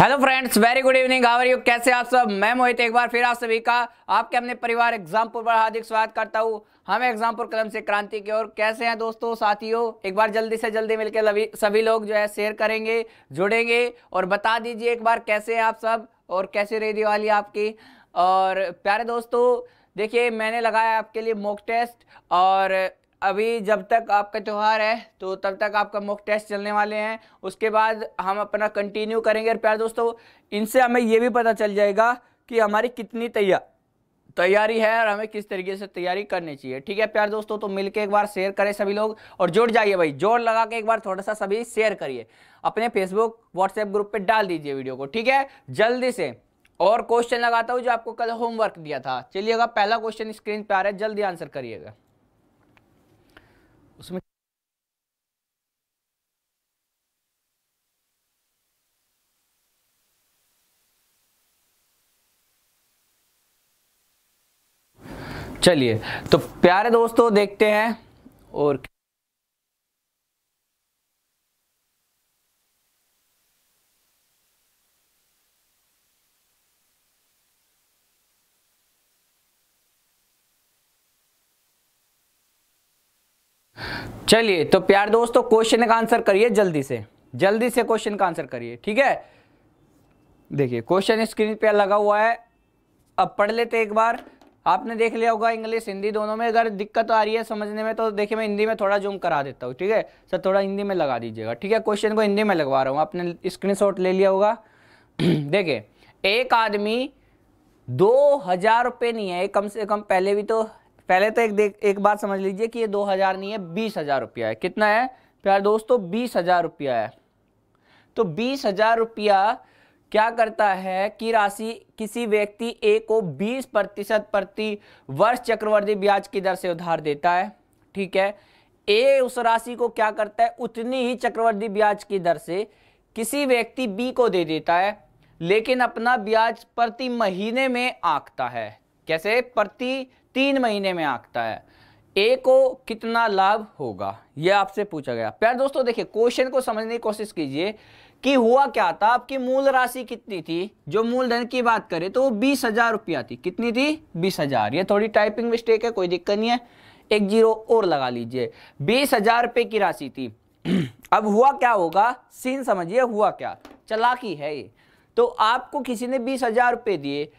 hello friends very good evening our you कैसे आप सब मैं मोहित एक बार फिर आप सभी का आपके अपने परिवार एग्जामपुर पर हार्दिक स्वागत करता हूँ हम एग्जामपुर कलम से क्रांति की ओर कैसे हैं दोस्तों साथियों एक बार जल्दी से जल्दी मिलकर सभी लोग जो है शेयर करेंगे जुड़ेंगे और बता दीजिए एक बार कैसे हैं आप सब और कैसे रही दिवाली आपकी और प्यारे दोस्तों देखिए मैंने लगाया आपके लिए मोक टेस्ट और अभी जब तक आपका त्यौहार है तो तब तक आपका मॉक टेस्ट चलने वाले हैं उसके बाद हम अपना कंटिन्यू करेंगे और प्यार दोस्तों इनसे हमें ये भी पता चल जाएगा कि हमारी कितनी तैयार तैयारी है और हमें किस तरीके से तैयारी करनी चाहिए ठीक है प्यार दोस्तों तो मिलके एक बार शेयर करें सभी लोग और जोड़ जाइए भाई जोड़ लगा के एक बार थोड़ा सा सभी शेयर करिए अपने फेसबुक व्हाट्सएप ग्रुप पे डाल दीजिए वीडियो को ठीक है जल्दी से और क्वेश्चन लगाता हूँ जो आपको कल होमवर्क दिया था चलिएगा पहला क्वेश्चन स्क्रीन पर आ रहा है जल्दी आंसर करिएगा उसमें चलिए तो प्यारे दोस्तों देखते हैं और चलिए तो प्यार दोस्तों क्वेश्चन का आंसर करिए जल्दी से जल्दी से क्वेश्चन का आंसर करिए ठीक है देखिए क्वेश्चन स्क्रीन पे लगा हुआ है अब पढ़ लेते एक बार आपने देख लिया होगा इंग्लिश हिंदी दोनों में अगर दिक्कत आ रही है समझने में तो देखिए मैं हिंदी में थोड़ा जूम करा देता हूँ ठीक है सर थोड़ा हिंदी में लगा दीजिएगा ठीक है क्वेश्चन को हिंदी में लगवा रहा हूँ आपने स्क्रीन ले लिया होगा देखिए एक आदमी दो हजार रुपये नहीं है कम से कम पहले भी तो पहले तो एक देख एक बात समझ लीजिए कि ये दो हज़ार नहीं है बीस हज़ार रुपया है कितना है प्यार दोस्तों बीस हज़ार रुपया है तो बीस हज़ार रुपया क्या करता है कि राशि किसी व्यक्ति ए को बीस प्रतिशत प्रति वर्ष चक्रवर्ती ब्याज की दर से उधार देता है ठीक है ए उस राशि को क्या करता है उतनी ही चक्रवर्ती ब्याज की दर से किसी व्यक्ति बी को दे देता है लेकिन अपना ब्याज प्रति महीने में आंकता है कैसे प्रति तीन महीने में आंकता है ए को कितना लाभ होगा यह आपसे पूछा गया प्यार दोस्तों देखिए क्वेश्चन को समझने की कोशिश कीजिए कि हुआ क्या था आपकी मूल राशि कितनी थी जो मूलधन की बात करें तो वो बीस हजार रुपया थी कितनी थी बीस हजार ये थोड़ी टाइपिंग मिस्टेक है कोई दिक्कत नहीं है एक जीरो और लगा लीजिए बीस हजार रुपये की राशि थी अब हुआ क्या होगा सीन समझिए हुआ क्या चलाकी है ये तो आपको किसी ने बीस हजार रुपये दिए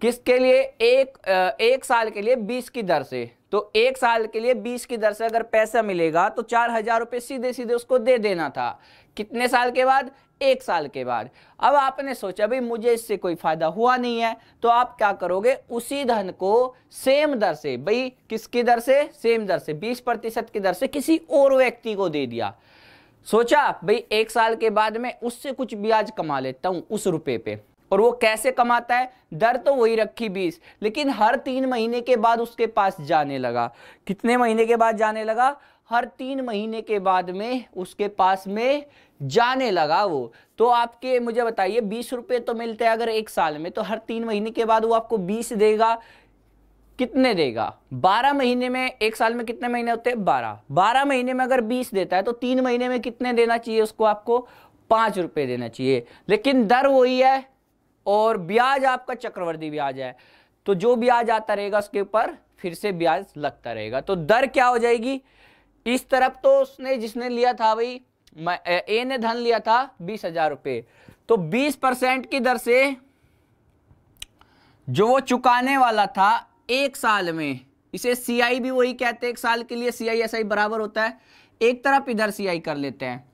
किसके लिए एक एक साल के लिए बीस की दर से तो एक साल के लिए बीस की दर से अगर पैसा मिलेगा तो चार हजार रुपये सीधे सीधे उसको दे देना था कितने साल के बाद एक साल के बाद अब आपने सोचा भाई मुझे इससे कोई फायदा हुआ नहीं है तो आप क्या करोगे उसी धन को सेम दर से भाई किसकी दर से सेम दर से बीस प्रतिशत की दर से किसी और व्यक्ति को दे दिया सोचा भाई एक साल के बाद में उससे कुछ ब्याज कमा लेता हूं उस रुपए पे और वो कैसे कमाता है दर तो वही रखी बीस लेकिन हर तीन महीने के बाद उसके पास जाने लगा कितने महीने के बाद जाने लगा हर तीन महीने के बाद में उसके पास में जाने लगा वो तो आपके मुझे बताइए बीस रुपये तो मिलते हैं अगर एक साल में तो हर तीन महीने के बाद वो आपको बीस देगा कितने देगा बारह महीने में एक साल में कितने महीने होते हैं बारह बारह महीने में अगर बीस देता है तो तीन महीने में कितने देना चाहिए उसको आपको पाँच रुपये देना चाहिए लेकिन दर वही है और ब्याज आपका चक्रवर्ती ब्याज है तो जो ब्याज आता रहेगा उसके ऊपर फिर से ब्याज लगता रहेगा तो दर क्या हो जाएगी इस तरफ तो उसने जिसने लिया था भाई ए ने धन लिया था बीस हजार रुपये तो बीस परसेंट की दर से जो वो चुकाने वाला था एक साल में इसे सीआई भी वही कहते हैं एक साल के लिए सीआई एसआई बराबर होता है एक तरफ इधर सीआई कर लेते हैं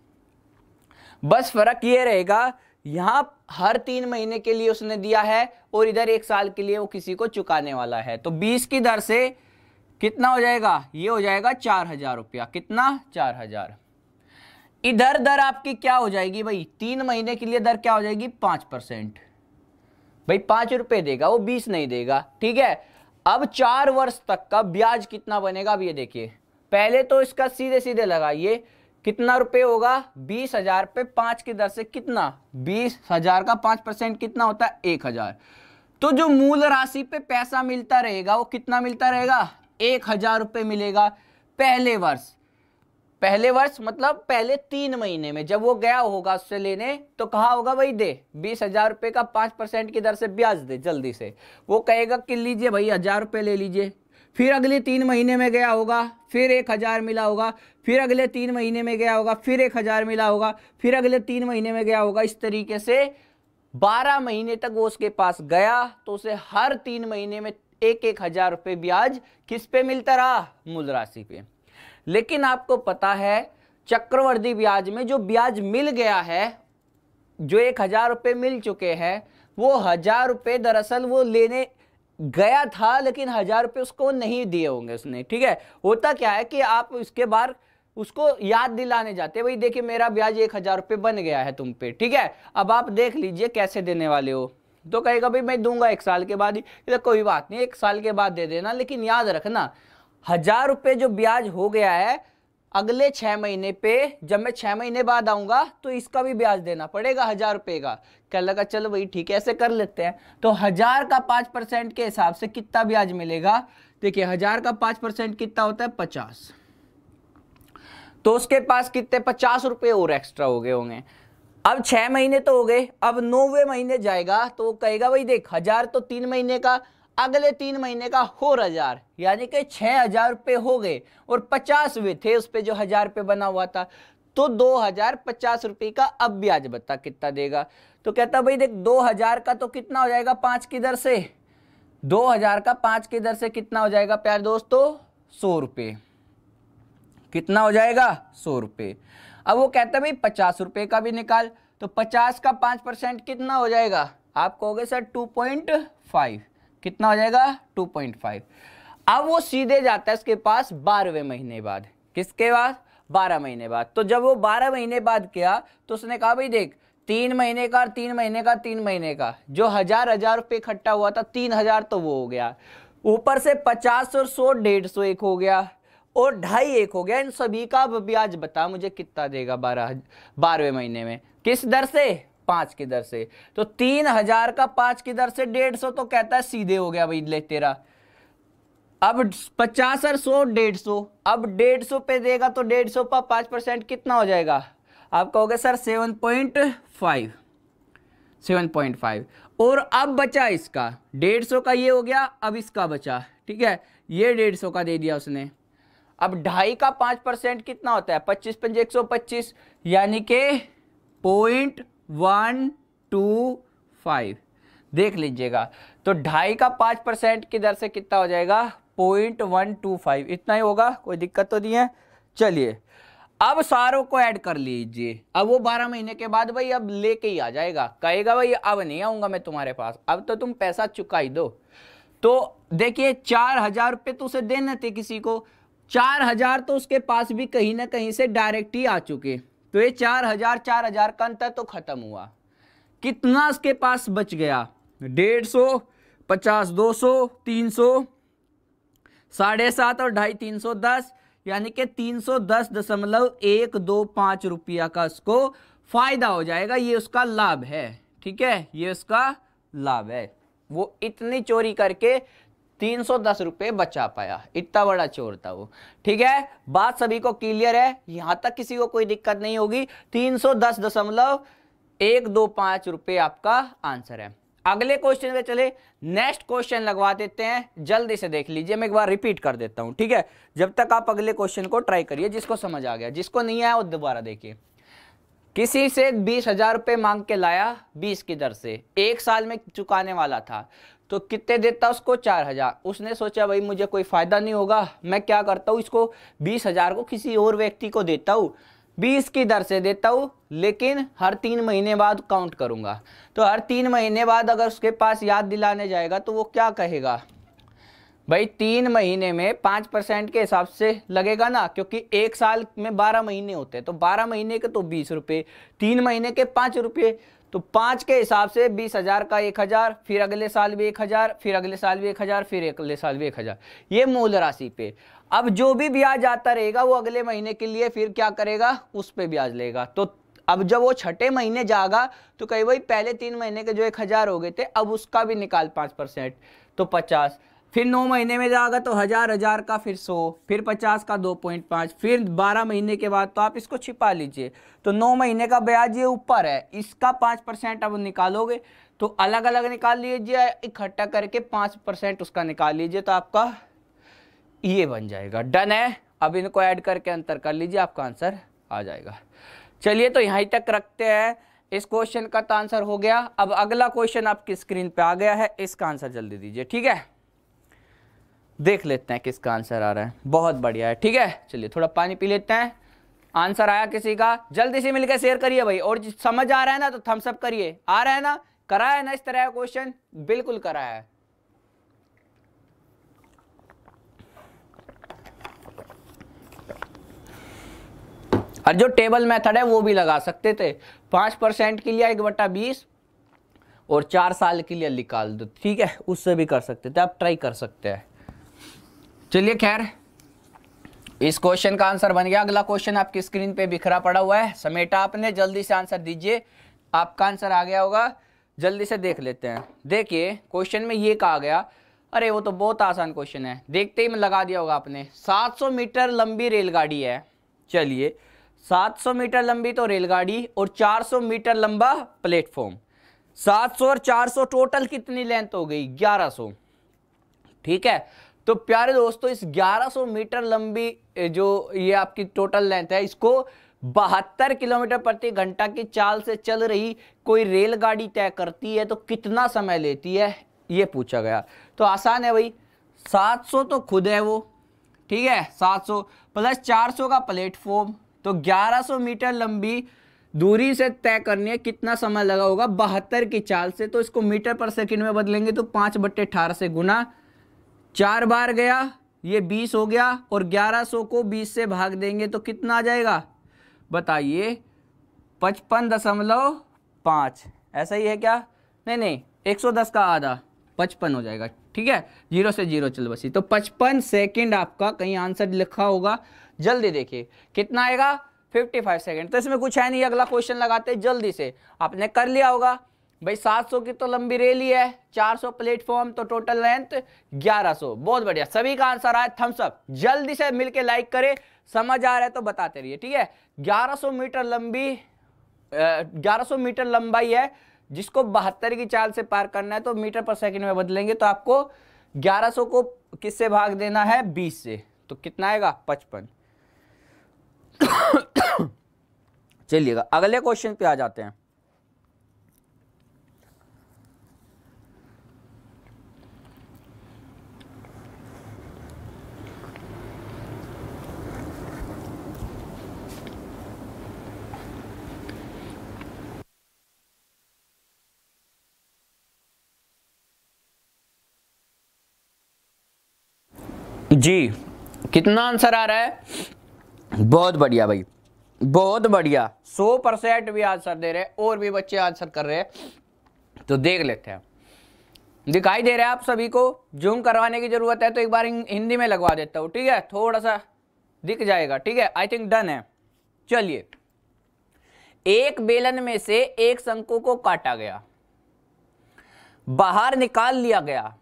बस फर्क ये रहेगा यहाँ हर तीन महीने के लिए उसने दिया है और इधर एक साल के लिए वो किसी को चुकाने वाला है तो बीस की दर से कितना हो जाएगा ये हो जाएगा चार हजार रुपया कितना चार हजार इधर दर आपकी क्या हो जाएगी भाई तीन महीने के लिए दर क्या हो जाएगी पांच परसेंट भाई पांच रुपये देगा वो बीस नहीं देगा ठीक है अब चार वर्ष तक का ब्याज कितना बनेगा अब ये देखिए पहले तो इसका सीधे सीधे लगाइए कितना रुपए होगा बीस हजार पे पांच की दर से कितना बीस हजार का पांच परसेंट कितना होता है एक हजार तो जो मूल राशि पे पैसा मिलता रहेगा वो कितना मिलता रहेगा एक हजार रुपये मिलेगा पहले वर्ष पहले वर्ष मतलब पहले तीन महीने में जब वो गया होगा उससे लेने तो कहा होगा भाई दे बीस हजार रुपये का पांच परसेंट की दर से ब्याज दे जल्दी से वो कहेगा कि लीजिए भाई हजार रुपये ले लीजिए फिर अगले तीन महीने में गया होगा फिर एक हज़ार मिला होगा फिर अगले तीन महीने में गया होगा फिर एक हज़ार मिला होगा फिर अगले तीन महीने में गया होगा इस तरीके से बारह महीने तक वो उसके पास गया तो उसे हर तीन महीने में एक एक हज़ार रुपये ब्याज किस पे मिलता रहा मूल राशि पे लेकिन आपको पता है चक्रवर्ती ब्याज में जो ब्याज मिल गया है जो एक हज़ार रुपये मिल चुके हैं वो हज़ार रुपये दरअसल वो लेने गया था लेकिन हज़ार रुपये उसको नहीं दिए होंगे उसने ठीक है होता क्या है कि आप इसके बाद उसको याद दिलाने जाते भाई देखिए मेरा ब्याज एक हज़ार रुपये बन गया है तुम पे ठीक है अब आप देख लीजिए कैसे देने वाले हो तो कहेगा भाई मैं दूंगा एक साल के बाद ही तो कोई बात नहीं एक साल के बाद दे देना लेकिन याद रखना हज़ार रुपये जो ब्याज हो गया है अगले छः महीने पे जब मैं छः महीने बाद आऊँगा तो इसका भी ब्याज देना पड़ेगा हज़ार रुपये का कह लगा चलो भाई ठीक है ऐसे कर लेते हैं तो हज़ार का पाँच परसेंट के हिसाब से कितना ब्याज मिलेगा देखिए हज़ार का पाँच परसेंट कितना होता है पचास तो उसके पास कितने पचास रुपये और एक्स्ट्रा हो गए होंगे अब छः महीने तो हो गए अब नौवे महीने जाएगा तो कहेगा भाई देख हज़ार तो तीन महीने का अगले तीन महीने का हो हजार यानी कि छः हजार रुपये हो गए और पचास हुए थे उस पर जो हजार रुपये बना हुआ था तो दो हजार पचास रुपये का अब ब्याज बता कितना देगा तो कहता भाई देख दो हजार का तो कितना हो जाएगा पाँच की दर से दो हजार का पाँच की दर से कितना हो जाएगा प्यार दोस्तों सौ रुपये कितना हो जाएगा सौ रुपये अब वो कहता भाई पचास रुपये का भी निकाल तो पचास का पाँच परसेंट कितना हो जाएगा आप कहोगे सर टू पॉइंट फाइव कितना हो जाएगा 2.5 अब वो सीधे जाता है उसके पास बारहवें महीने बाद किसके बाद बारह महीने बाद तो जब वो बारह महीने बाद किया तो उसने कहा भाई देख तीन महीने का तीन महीने का तीन महीने का जो हजार हजार रुपये इकट्ठा हुआ था तीन हजार तो वो हो गया ऊपर से पचास और सौ डेढ़ सौ एक हो गया और ढाई एक हो गया इन सभी का ब्याज बता मुझे कितना देगा बारह बारहवें महीने में किस दर से पांच की दर से तो तीन हजार का पांच की दर से डेढ़ सौ तो कहता है सीधे हो गया भाई ले तेरा अब पचास और सौ डेढ़ सौ अब डेढ़ सौ पे देगा तो डेढ़ सौ पर पाँच परसेंट कितना हो जाएगा आप कहोगे sir seven point five seven point five और अब बचा इसका डेढ़ सौ का ये हो गया अब इसका बचा ठीक है ये डेढ़ सौ का दे दिया उसने अब ढाई का पांच परसेंट कितना होता है पच्चीस पंजे एक सौ पच्चीस यानी के पॉइंट वन टू फाइव देख लीजिएगा तो ढाई का पाँच परसेंट की दर से कितना हो जाएगा पॉइंट वन टू फाइव इतना ही होगा कोई दिक्कत तो नहीं है चलिए अब सारों को ऐड कर लीजिए अब वो बारह महीने के बाद भाई अब लेके ही आ जाएगा कहेगा भाई अब नहीं आऊँगा मैं तुम्हारे पास अब तो तुम पैसा चुका ही दो तो देखिए चार हज़ार रुपये तो उसे देने थे किसी को चार हज़ार तो उसके पास भी कहीं ना कहीं से डायरेक्ट ही आ चुके तो ये चार हजार चार हजार का अंतर तो खत्म हुआ कितना उसके पास बच गया डेढ़ सौ पचास दो सौ तीन सौ साढ़े सात और ढाई तीन सौ दस यानी कि तीन सौ दस दशमलव एक दो पाँच रुपया का उसको फायदा हो जाएगा ये उसका लाभ है ठीक है ये उसका लाभ है वो इतनी चोरी करके तीन सौ दस रुपये बचा पाया इतना बड़ा चोर था वो ठीक है बात सभी को क्लियर है यहाँ तक किसी को कोई दिक्कत नहीं होगी तीन सौ दस दशमलव एक दो पाँच रुपये आपका आंसर है अगले क्वेश्चन पे चले नेक्स्ट क्वेश्चन लगवा देते हैं जल्दी से देख लीजिए मैं एक बार रिपीट कर देता हूँ ठीक है जब तक आप अगले क्वेश्चन को ट्राई करिए जिसको समझ आ गया जिसको नहीं आया वो दोबारा देखिए किसी से बीस हजार रुपये मांग के लाया बीस की दर से एक साल में चुकाने वाला था तो कितने देता उसको चार हज़ार उसने सोचा भाई मुझे कोई फ़ायदा नहीं होगा मैं क्या करता हूँ इसको बीस हज़ार को किसी और व्यक्ति को देता हूँ बीस की दर से देता हूँ लेकिन हर तीन महीने बाद काउंट करूँगा तो हर तीन महीने बाद अगर उसके पास याद दिलाने जाएगा तो वो क्या कहेगा भाई तीन महीने में पाँच परसेंट के हिसाब से लगेगा ना क्योंकि एक साल में बारह महीने होते हैं तो बारह महीने के तो बीस रुपये तीन महीने के पाँच रुपये तो पांच के हिसाब से बीस हज़ार का एक हज़ार फिर अगले साल भी एक हज़ार फिर अगले साल भी एक हज़ार फिर अगले साल भी एक हज़ार ये मूल राशि पे अब जो भी ब्याज आता रहेगा वो अगले महीने के लिए फिर क्या करेगा उस पर ब्याज लेगा तो अब जब वो छठे महीने जाएगा तो कही भाई पहले तीन महीने के जो एक हज़ार हो गए थे अब उसका भी निकाल पांच परसेंट तो पचास फिर नौ महीने में जाएगा तो हज़ार हज़ार का फिर सौ फिर पचास का दो पॉइंट पाँच फिर बारह महीने के बाद तो आप इसको छिपा लीजिए तो नौ महीने का ब्याज ये ऊपर है इसका पाँच परसेंट अब निकालोगे तो अलग अलग निकाल लीजिए इकट्ठा करके पाँच परसेंट उसका निकाल लीजिए तो आपका ये बन जाएगा डन है अब इनको ऐड करके अंतर कर लीजिए आपका आंसर आ जाएगा चलिए तो यहीं तक रखते हैं इस क्वेश्चन का तो आंसर हो गया अब अगला क्वेश्चन आपकी स्क्रीन पर आ गया है इसका आंसर जल्दी दीजिए ठीक है देख लेते हैं किसका आंसर आ रहा है बहुत बढ़िया है ठीक है चलिए थोड़ा पानी पी लेते हैं आंसर आया किसी का जल्दी से मिलकर शेयर करिए भाई और समझ आ रहा है ना तो थम्सअप करिए आ रहा है ना कराया है ना इस तरह का क्वेश्चन बिल्कुल कराया है और जो टेबल मेथड है वो भी लगा सकते थे पांच परसेंट के लिए एक बट्टा बीस और चार साल के लिए निकाल दो ठीक है उससे भी कर सकते थे आप ट्राई कर सकते हैं चलिए खैर इस क्वेश्चन का आंसर बन गया अगला क्वेश्चन आपकी स्क्रीन पे बिखरा पड़ा हुआ है समेटा आपने जल्दी से आंसर दीजिए आपका आंसर आ गया होगा जल्दी से देख लेते हैं देखिए क्वेश्चन में ये कहा गया अरे वो तो बहुत आसान क्वेश्चन है देखते ही लगा दिया होगा आपने 700 मीटर लंबी रेलगाड़ी है चलिए 700 मीटर लंबी तो रेलगाड़ी और 400 मीटर लंबा प्लेटफॉर्म 700 और 400 टोटल कितनी लेंथ हो गई 1100 ठीक है तो प्यारे दोस्तों इस 1100 मीटर लंबी जो ये आपकी टोटल लेंथ है इसको बहत्तर किलोमीटर प्रति घंटा की चाल से चल रही कोई रेलगाड़ी तय करती है तो कितना समय लेती है ये पूछा गया तो आसान है भाई 700 तो खुद है वो ठीक है 700 प्लस 400 का प्लेटफॉर्म तो 1100 मीटर लंबी दूरी से तय करनी है कितना समय लगा होगा बहत्तर की चाल से तो इसको मीटर पर सेकंड में बदलेंगे तो पाँच बट्टे अठारह से गुना चार बार गया ये बीस हो गया और ग्यारह सौ को बीस से भाग देंगे तो कितना आ जाएगा बताइए पचपन दशमलव पाँच ऐसा ही है क्या नहीं नहीं एक सौ दस का आधा पचपन हो जाएगा ठीक है जीरो से जीरो चल बसी तो पचपन सेकंड आपका कहीं आंसर लिखा होगा जल्दी देखिए कितना आएगा 55 सेकंड तो इसमें कुछ है नहीं अगला क्वेश्चन लगाते जल्दी से आपने कर लिया होगा भाई 700 की तो लंबी रेली है 400 प्लेटफॉर्म तो टोटल लेंथ 1100 बहुत बढ़िया सभी का आंसर आया थम्स अप जल्दी से मिलके लाइक करें समझ आ रहा है तो बताते रहिए ठीक है 1100 मीटर लंबी ग्यारह सौ मीटर लंबाई है जिसको बहत्तर की चाल से पार करना है तो मीटर पर सेकंड में बदलेंगे तो आपको 1100 को किससे भाग देना है बीस से तो कितना आएगा पचपन चलिएगा अगले क्वेश्चन पे आ जाते हैं जी कितना आंसर आ रहा है बहुत बढ़िया भाई बहुत बढ़िया सो परसेंट भी आंसर दे रहे हैं और भी बच्चे आंसर कर रहे हैं तो देख लेते हैं दिखाई दे रहा है आप सभी को जूम करवाने की ज़रूरत है तो एक बार हिंदी में लगवा देता हूँ ठीक है थोड़ा सा दिख जाएगा ठीक है आई थिंक डन है चलिए एक बेलन में से एक शंकु को काटा गया बाहर निकाल लिया गया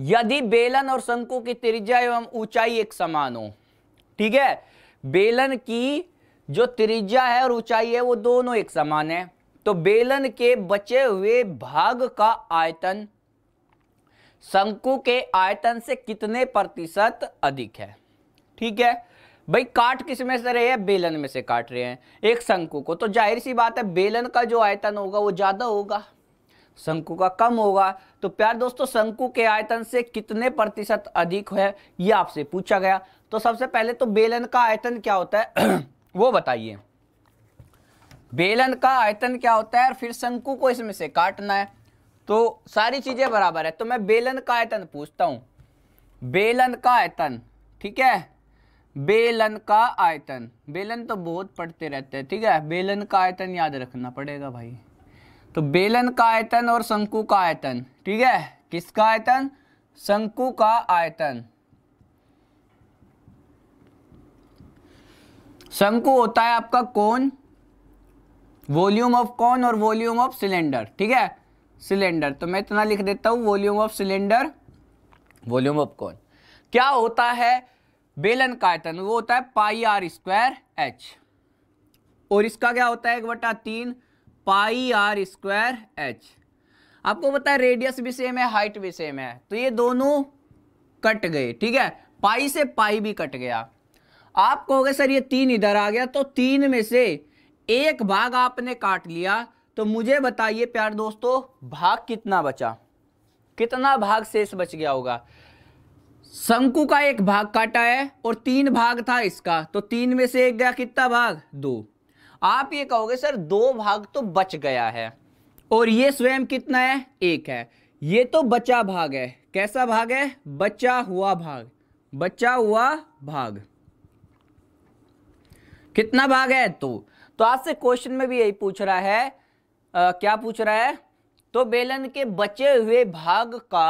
यदि बेलन और शंकु की त्रिज्या एवं ऊंचाई एक समान हो ठीक है बेलन की जो त्रिज्या है और ऊंचाई है वो दोनों एक समान है तो बेलन के बचे हुए भाग का आयतन शंकु के आयतन से कितने प्रतिशत अधिक है ठीक है भाई काट किस में से रहे हैं बेलन में से काट रहे हैं एक शंकु को तो जाहिर सी बात है बेलन का जो आयतन होगा वो ज़्यादा होगा शंकु का कम होगा तो प्यार दोस्तों शंकु के आयतन से कितने प्रतिशत अधिक है ये आपसे पूछा गया तो सबसे पहले तो बेलन का आयतन क्या होता है वो बताइए बेलन का आयतन क्या होता है और फिर शंकु को इसमें से काटना है तो सारी चीज़ें बराबर है तो मैं बेलन का आयतन पूछता हूं बेलन का आयतन ठीक है बेलन का आयतन बेलन तो बहुत पढ़ते रहते हैं ठीक है बेलन का आयतन याद रखना पड़ेगा भाई तो बेलन का आयतन और शंकु का आयतन ठीक है किसका आयतन शंकु का आयतन शंकु होता है आपका कौन वॉल्यूम ऑफ कौन और वॉल्यूम ऑफ सिलेंडर ठीक है सिलेंडर तो मैं इतना लिख देता हूं volume of cylinder volume of कौन क्या होता है बेलन का आयतन वो होता है पाई आर स्क्वायर एच और इसका क्या होता है एक बटा तीन पाई आर स्क्वायर एच आपको पता है रेडियस भी सेम है हाइट भी सेम है तो ये दोनों कट गए ठीक है पाई से पाई भी कट गया आप कहोगे सर ये तीन इधर आ गया तो तीन में से एक भाग आपने काट लिया तो मुझे बताइए प्यार दोस्तों भाग कितना बचा कितना भाग शेष बच गया होगा शंकु का एक भाग काटा है और तीन भाग था इसका तो तीन में से एक गया कितना भाग दो आप ये कहोगे सर दो भाग तो बच गया है और ये स्वयं कितना है एक है ये तो बचा भाग है कैसा भाग है बचा हुआ भाग बचा हुआ भाग कितना भाग है तो तो आपसे क्वेश्चन में भी यही पूछ रहा है आ, क्या पूछ रहा है तो बेलन के बचे हुए भाग का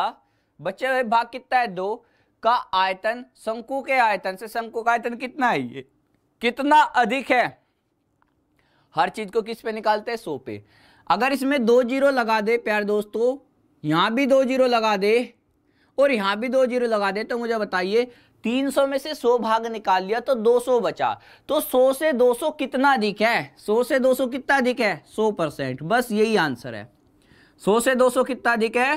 बचे हुए भाग कितना है दो का आयतन शंकु के आयतन से शंकु का आयतन कितना है ये कितना अधिक है हर चीज़ को किस पे निकालते हैं सो पे अगर इसमें दो जीरो लगा दे प्यार दोस्तों यहां भी दो जीरो लगा दे और यहाँ भी दो जीरो लगा दे तो मुझे बताइए 300 में से 100 भाग निकाल लिया तो 200 बचा तो 100 से 200 कितना अधिक है 100 से 200 कितना अधिक है 100 परसेंट बस यही आंसर है 100 से 200 कितना अधिक है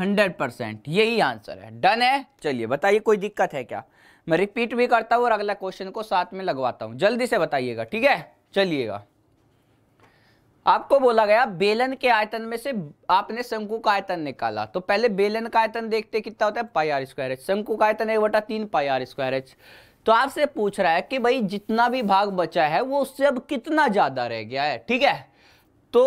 100 परसेंट यही आंसर है डन है चलिए बताइए कोई दिक्कत है क्या मैं रिपीट भी करता हूँ और अगला क्वेश्चन को साथ में लगवाता हूँ जल्दी से बताइएगा ठीक है चलिएगा आपको बोला गया बेलन के आयतन में से आपने शंकु का आयतन निकाला तो पहले बेलन का आयतन देखते कितना होता है पाई आर स्क्वायर एच शंकु का आयतन एक बटा तीन पाई आर स्क्वायर एच तो आपसे पूछ रहा है कि भाई जितना भी भाग बचा है वो उससे अब कितना ज्यादा रह गया है ठीक है तो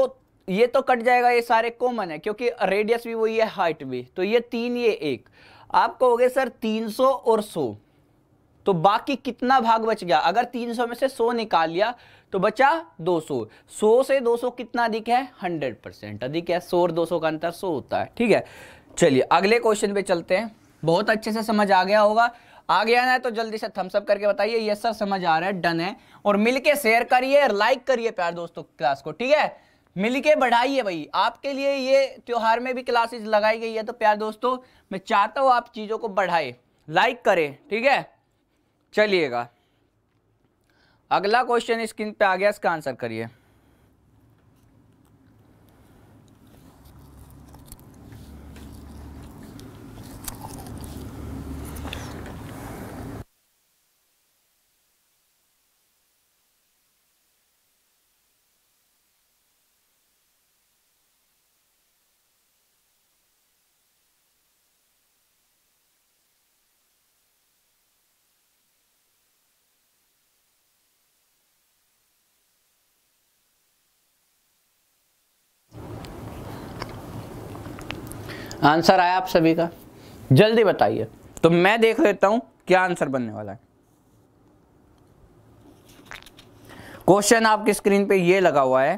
ये तो कट जाएगा ये सारे कॉमन है क्योंकि रेडियस भी वही है हाइट भी तो ये तीन ये एक आप कहोगे सर 300 और सो तो बाकी कितना भाग बच गया अगर सौ में से सो निकाल लिया तो बचा 200 100 से 200 कितना अधिक है 100 परसेंट अधिक है 100 और 200 का अंतर 100 होता है ठीक है चलिए अगले क्वेश्चन पे चलते हैं बहुत अच्छे से समझ आ गया होगा आ गया ना तो जल्दी से थम्सअप करके बताइए ये सर समझ आ रहा है डन है और मिलके शेयर करिए और लाइक करिए प्यार दोस्तों क्लास को ठीक है मिलके बढ़ाइए भाई आपके लिए ये त्यौहार में भी क्लासेज लगाई गई है तो प्यार दोस्तों मैं चाहता हूँ आप चीज़ों को बढ़ाए लाइक करें ठीक है चलिएगा अगला क्वेश्चन स्क्रीन पे आ गया इसका आंसर करिए आंसर आया आप सभी का जल्दी बताइए तो मैं देख लेता हूं क्या आंसर बनने वाला है क्वेश्चन आपकी स्क्रीन पे ये लगा हुआ है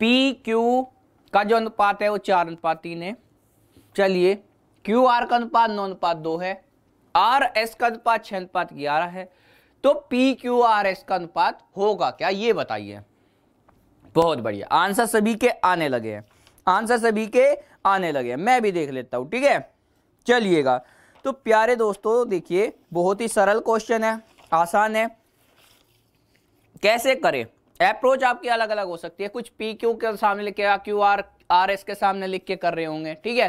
पी क्यू का जो अनुपात है वो चार अनुपात तीन है चलिए क्यू आर का अनुपात नौ अनुपात दो है आर एस का अनुपात छह अनुपात ग्यारह है तो पी क्यू आर एस का अनुपात होगा क्या ये बताइए बहुत बढ़िया आंसर सभी के आने लगे हैं आंसर सभी के आने लगे मैं भी देख लेता हूँ ठीक है चलिएगा तो प्यारे दोस्तों देखिए बहुत ही सरल क्वेश्चन है आसान है कैसे करें अप्रोच आपकी अलग अलग हो सकती है कुछ पी क्यू के सामने लिख के क्यू आर आर एस के सामने लिख के कर रहे होंगे ठीक है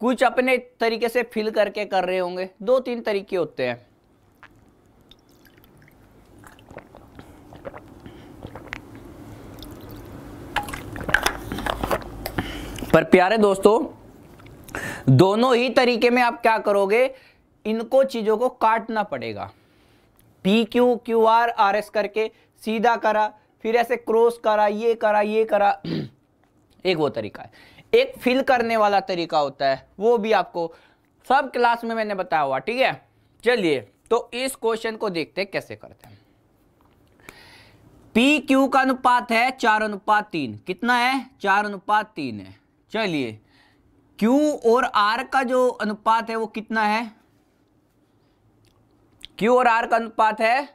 कुछ अपने तरीके से फिल करके कर रहे होंगे दो तीन तरीके होते हैं पर प्यारे दोस्तों दोनों ही तरीके में आप क्या करोगे इनको चीज़ों को काटना पड़ेगा P Q Q R R S करके सीधा करा फिर ऐसे क्रॉस करा ये करा ये करा एक वो तरीका है एक फिल करने वाला तरीका होता है वो भी आपको सब क्लास में मैंने बताया हुआ ठीक है चलिए तो इस क्वेश्चन को देखते कैसे करते हैं पी क्यू का अनुपात है चार अनुपात तीन कितना है चार अनुपात तीन है चलिए क्यू और आर का जो अनुपात है वो कितना है क्यू और आर का अनुपात है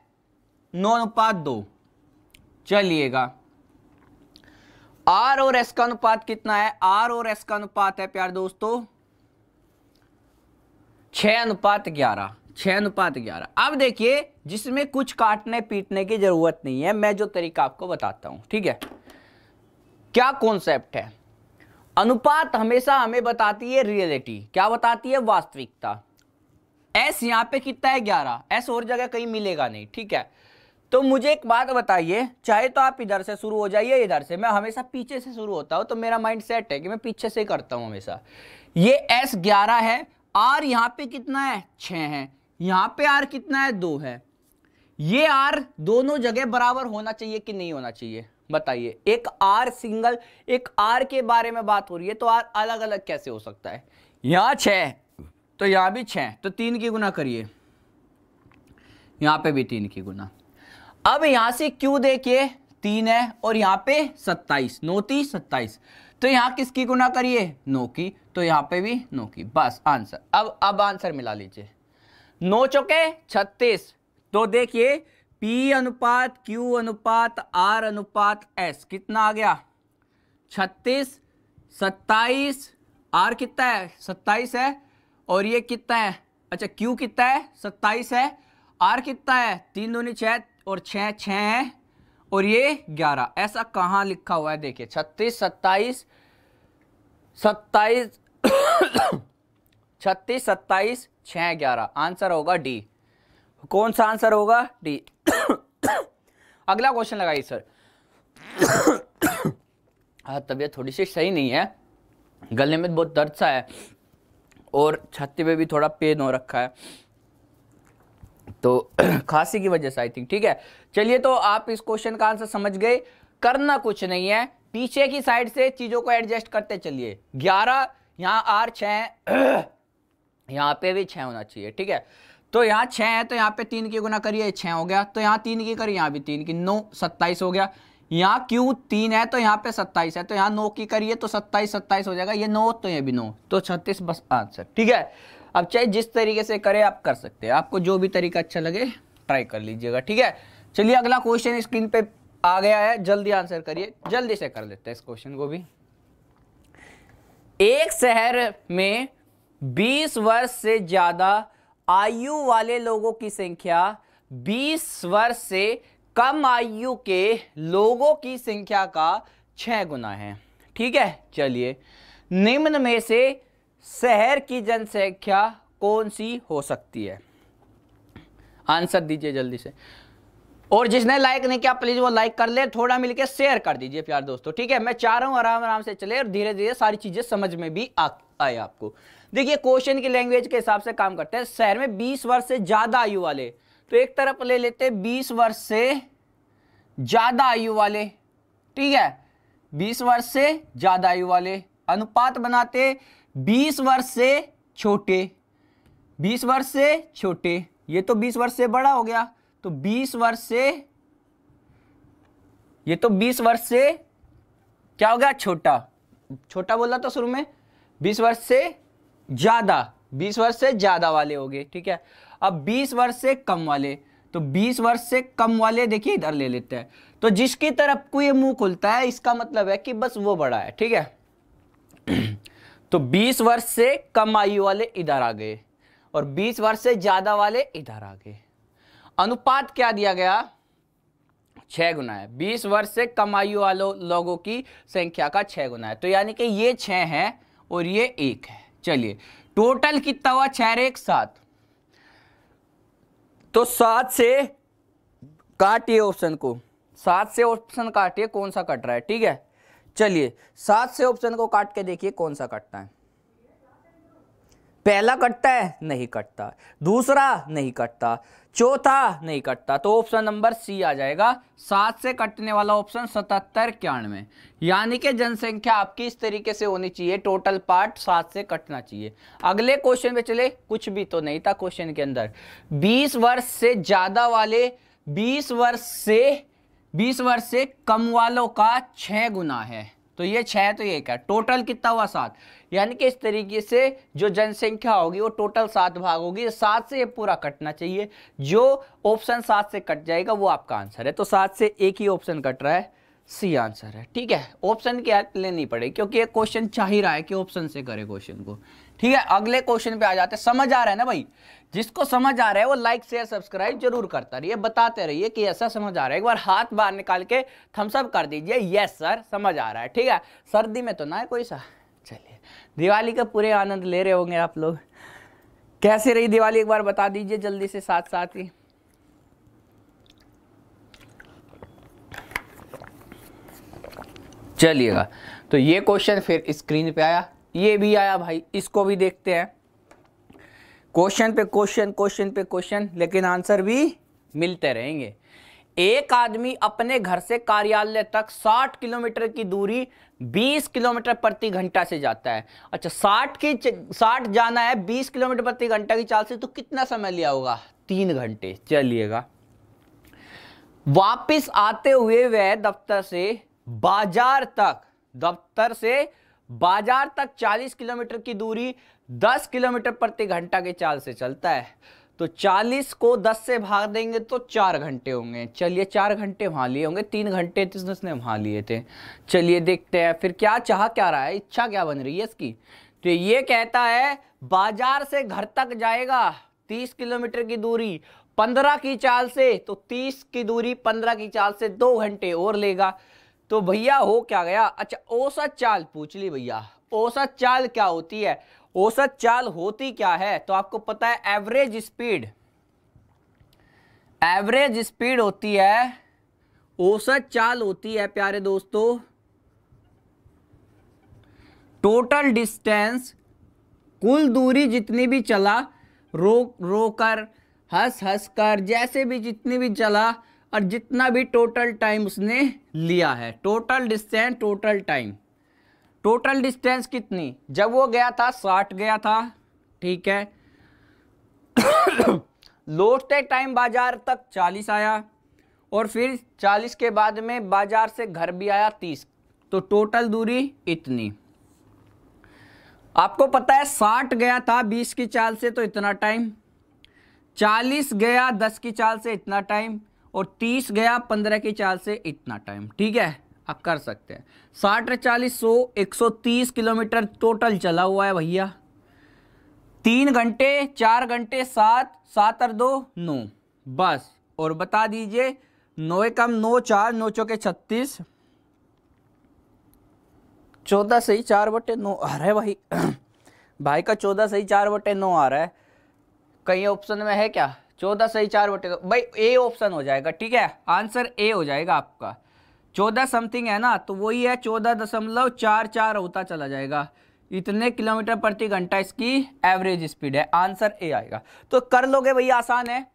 नौ अनुपात दो चलिएगा आर और एस का अनुपात कितना है आर और एस का अनुपात है प्यार दोस्तों छ अनुपात ग्यारह छ अनुपात ग्यारह अब देखिए जिसमें कुछ काटने पीटने की जरूरत नहीं है मैं जो तरीका आपको बताता हूं ठीक है क्या कॉन्सेप्ट है अनुपात हमेशा हमें बताती है रियलिटी क्या बताती है वास्तविकता एस यहाँ पे कितना है ग्यारह एस और जगह कहीं मिलेगा नहीं ठीक है तो मुझे एक बात बताइए चाहे तो आप इधर से शुरू हो जाइए इधर से मैं हमेशा पीछे से शुरू होता हूं तो मेरा माइंड सेट है कि मैं पीछे से करता हूँ हमेशा ये एस ग्यारह है आर यहाँ पे कितना है छ है यहाँ पे आर कितना है दो है ये आर दोनों जगह बराबर होना चाहिए कि नहीं होना चाहिए बताइए एक आर सिंगल एक आर के बारे में बात हो रही है तो आर अलग अलग कैसे हो सकता है यहां छ तो यहां भी छ तो तीन की गुना करिए यहां पे भी तीन की गुना अब यहां से क्यू देखिए तीन है और यहां पे सत्ताईस नौ तीस सत्ताईस तो यहां किसकी गुना करिए नौ की तो यहां पे भी नौ की बस आंसर अब अब आंसर मिला लीजिए नौ चौके छत्तीस तो देखिए पी अनुपात क्यू अनुपात आर अनुपात एस कितना आ गया छत्तीस सत्ताईस आर कितना है सत्ताईस है और ये कितना है अच्छा क्यू कितना है सत्ताईस है आर कितना है तीन दूनी छः और छः छः है और ये ग्यारह ऐसा कहाँ लिखा हुआ है देखिए छत्तीस सत्ताईस सत्ताईस छत्तीस सत्ताईस छः ग्यारह आंसर होगा डी कौन सा आंसर होगा डी अगला क्वेश्चन लगाइए सर हाँ तबीयत थोड़ी सी सही नहीं है गले में बहुत दर्द सा है और छाती पे भी थोड़ा पेन हो रखा है तो खांसी की वजह से आई थिंक ठीक है चलिए तो आप इस क्वेश्चन का आंसर समझ गए करना कुछ नहीं है पीछे की साइड से चीजों को एडजस्ट करते चलिए ग्यारह यहाँ आर छ यहाँ पे भी छ होना चाहिए ठीक है तो यहाँ छः है तो यहाँ पे तीन की गुना करिए छः हो गया तो यहाँ तीन की करिए यहाँ भी तीन की नौ सत्ताईस हो गया यहाँ क्यों तीन है तो यहाँ पे सत्ताईस है तो यहाँ नौ की करिए तो सत्ताईस सत्ताईस हो जाएगा ये नौ तो ये भी नौ तो छत्तीस बस आंसर ठीक है अब चाहे जिस तरीके से करें आप कर सकते हैं आपको जो भी तरीका अच्छा लगे ट्राई कर लीजिएगा ठीक है चलिए अगला क्वेश्चन स्क्रीन पे आ गया है जल्दी आंसर करिए जल्दी से कर लेते हैं इस क्वेश्चन को भी एक शहर में 20 वर्ष से ज़्यादा आयु वाले लोगों की संख्या 20 वर्ष से कम आयु के लोगों की संख्या का छह गुना है ठीक है चलिए निम्न में से शहर की जनसंख्या कौन सी हो सकती है आंसर दीजिए जल्दी से और जिसने लाइक नहीं किया प्लीज वो लाइक कर ले थोड़ा मिलके शेयर कर दीजिए प्यार दोस्तों ठीक है मैं चाह रहा हूं आराम आराम से चले और धीरे धीरे सारी चीजें समझ में भी आ, आए आपको देखिए क्वेश्चन की लैंग्वेज के हिसाब से काम करते हैं शहर में बीस वर्ष से ज़्यादा आयु वाले तो एक तरफ ले लेते बीस वर्ष से ज़्यादा आयु वाले ठीक है बीस वर्ष से ज़्यादा आयु वाले अनुपात बनाते बीस वर्ष से छोटे बीस वर्ष से छोटे ये तो बीस वर्ष से बड़ा हो गया तो बीस वर्ष से ये तो बीस वर्ष से क्या हो गया छोटा छोटा बोला तो शुरू में बीस वर्ष से ज़्यादा बीस वर्ष से ज़्यादा वाले हो गए ठीक है अब बीस वर्ष से कम वाले तो बीस वर्ष से कम वाले देखिए इधर ले लेते हैं तो जिसकी तरफ को ये मुंह खुलता है इसका मतलब है कि बस वो बड़ा है ठीक है तो बीस वर्ष से कम आयु वाले इधर आ गए और बीस वर्ष से ज़्यादा वाले इधर आ गए अनुपात क्या दिया गया छः गुना है बीस वर्ष से कम आयु वालों लोगों की संख्या का छः गुना है तो यानी कि ये छः हैं और ये एक है चलिए टोटल कितना हुआ छह एक सात तो सात से काटिए ऑप्शन को सात से ऑप्शन काटिए कौन सा कट रहा है ठीक है चलिए सात से ऑप्शन को काट के देखिए कौन सा कटता है पहला कटता है नहीं कटता दूसरा नहीं कटता चौथा नहीं कटता तो ऑप्शन नंबर सी आ जाएगा सात से कटने वाला ऑप्शन सतहत्तर इक्यानवे यानी कि जनसंख्या आपकी इस तरीके से होनी चाहिए टोटल पार्ट सात से कटना चाहिए अगले क्वेश्चन पे चले कुछ भी तो नहीं था क्वेश्चन के अंदर बीस वर्ष से ज़्यादा वाले बीस वर्ष से बीस वर्ष से कम वालों का छः गुना है तो ये छः तो ये क्या टोटल कितना हुआ सात यानी कि इस तरीके से जो जनसंख्या होगी वो टोटल सात भाग होगी सात से ये पूरा कटना चाहिए जो ऑप्शन सात से कट जाएगा वो आपका आंसर है तो सात से एक ही ऑप्शन कट रहा है सी आंसर है ठीक है ऑप्शन की हेल्प लेनी पड़ेगी क्योंकि ये क्वेश्चन चाह ही रहा है कि ऑप्शन से करे क्वेश्चन को ठीक है अगले क्वेश्चन पे आ जाते हैं समझ आ रहा है ना भाई जिसको समझ आ रहा है वो लाइक शेयर सब्सक्राइब जरूर करता रहिए बताते रहिए कि ऐसा समझ आ रहा है एक बार हाथ बाहर निकाल के थम्सअप कर दीजिए यस सर समझ आ रहा है ठीक है सर्दी में तो ना है कोई सा चलिए दिवाली का पूरे आनंद ले रहे होंगे आप लोग कैसे रही दिवाली एक बार बता दीजिए जल्दी से साथ साथ ही चलिएगा तो ये क्वेश्चन फिर स्क्रीन पे आया ये भी आया भाई इसको भी देखते हैं क्वेश्चन पे क्वेश्चन क्वेश्चन पे क्वेश्चन लेकिन आंसर भी मिलते रहेंगे एक आदमी अपने घर से कार्यालय तक 60 किलोमीटर की दूरी 20 किलोमीटर प्रति घंटा से जाता है अच्छा 60 की 60 जाना है 20 किलोमीटर प्रति घंटा की चाल से तो कितना समय लिया होगा तीन घंटे चलिएगा वापस आते हुए वह दफ्तर से बाजार तक दफ्तर से बाजार तक 40 किलोमीटर की दूरी 10 किलोमीटर प्रति घंटा के चाल से चलता है तो 40 को 10 से भाग देंगे तो चार घंटे होंगे चलिए चार घंटे वहाँ लिए होंगे तीन घंटे उसने तो वहाँ लिए थे चलिए देखते हैं फिर क्या चाह क्या रहा है इच्छा क्या बन रही है इसकी तो ये कहता है बाजार से घर तक जाएगा तीस किलोमीटर की दूरी पंद्रह की चाल से तो तीस की दूरी पंद्रह की चाल से दो घंटे और लेगा तो भैया हो क्या गया अच्छा औसत चाल पूछ ली भैया औसत चाल क्या होती है औसत चाल होती क्या है तो आपको पता है एवरेज स्पीड एवरेज स्पीड होती है औसत चाल होती है प्यारे दोस्तों टोटल डिस्टेंस कुल दूरी जितनी भी चला रो रो कर हंस हंस कर जैसे भी जितनी भी चला और जितना भी टोटल टाइम उसने लिया है total distance total time total distance कितनी जब वो गया था साठ गया था ठीक है लौटते टाइम बाजार तक चालीस आया और फिर चालीस के बाद में बाजार से घर भी आया तीस तो टोटल दूरी इतनी आपको पता है साठ गया था बीस की चाल से तो इतना टाइम चालीस गया दस की चाल से इतना टाइम और तीस गया पंद्रह की चाल से इतना टाइम ठीक है आप कर सकते हैं साठ चालीस सौ एक सौ तीस किलोमीटर टोटल चला हुआ है भैया तीन घंटे चार घंटे सात सात और दो नौ बस और बता दीजिए नौ कम नौ चार नौ चौके छत्तीस चौदह सही चार बटे नौ आ रहा है भाई भाई का चौदह सही चार बटे नौ आ रहा है कहीं ऑप्शन में है क्या चौदह सही चार बटे भाई ए ऑप्शन हो जाएगा ठीक है आंसर ए हो जाएगा आपका चौदह समथिंग है ना तो वही है चौदह दशमलव चार चार होता चला जाएगा इतने किलोमीटर प्रति घंटा इसकी एवरेज स्पीड है आंसर ए आएगा तो कर लोगे भैया आसान है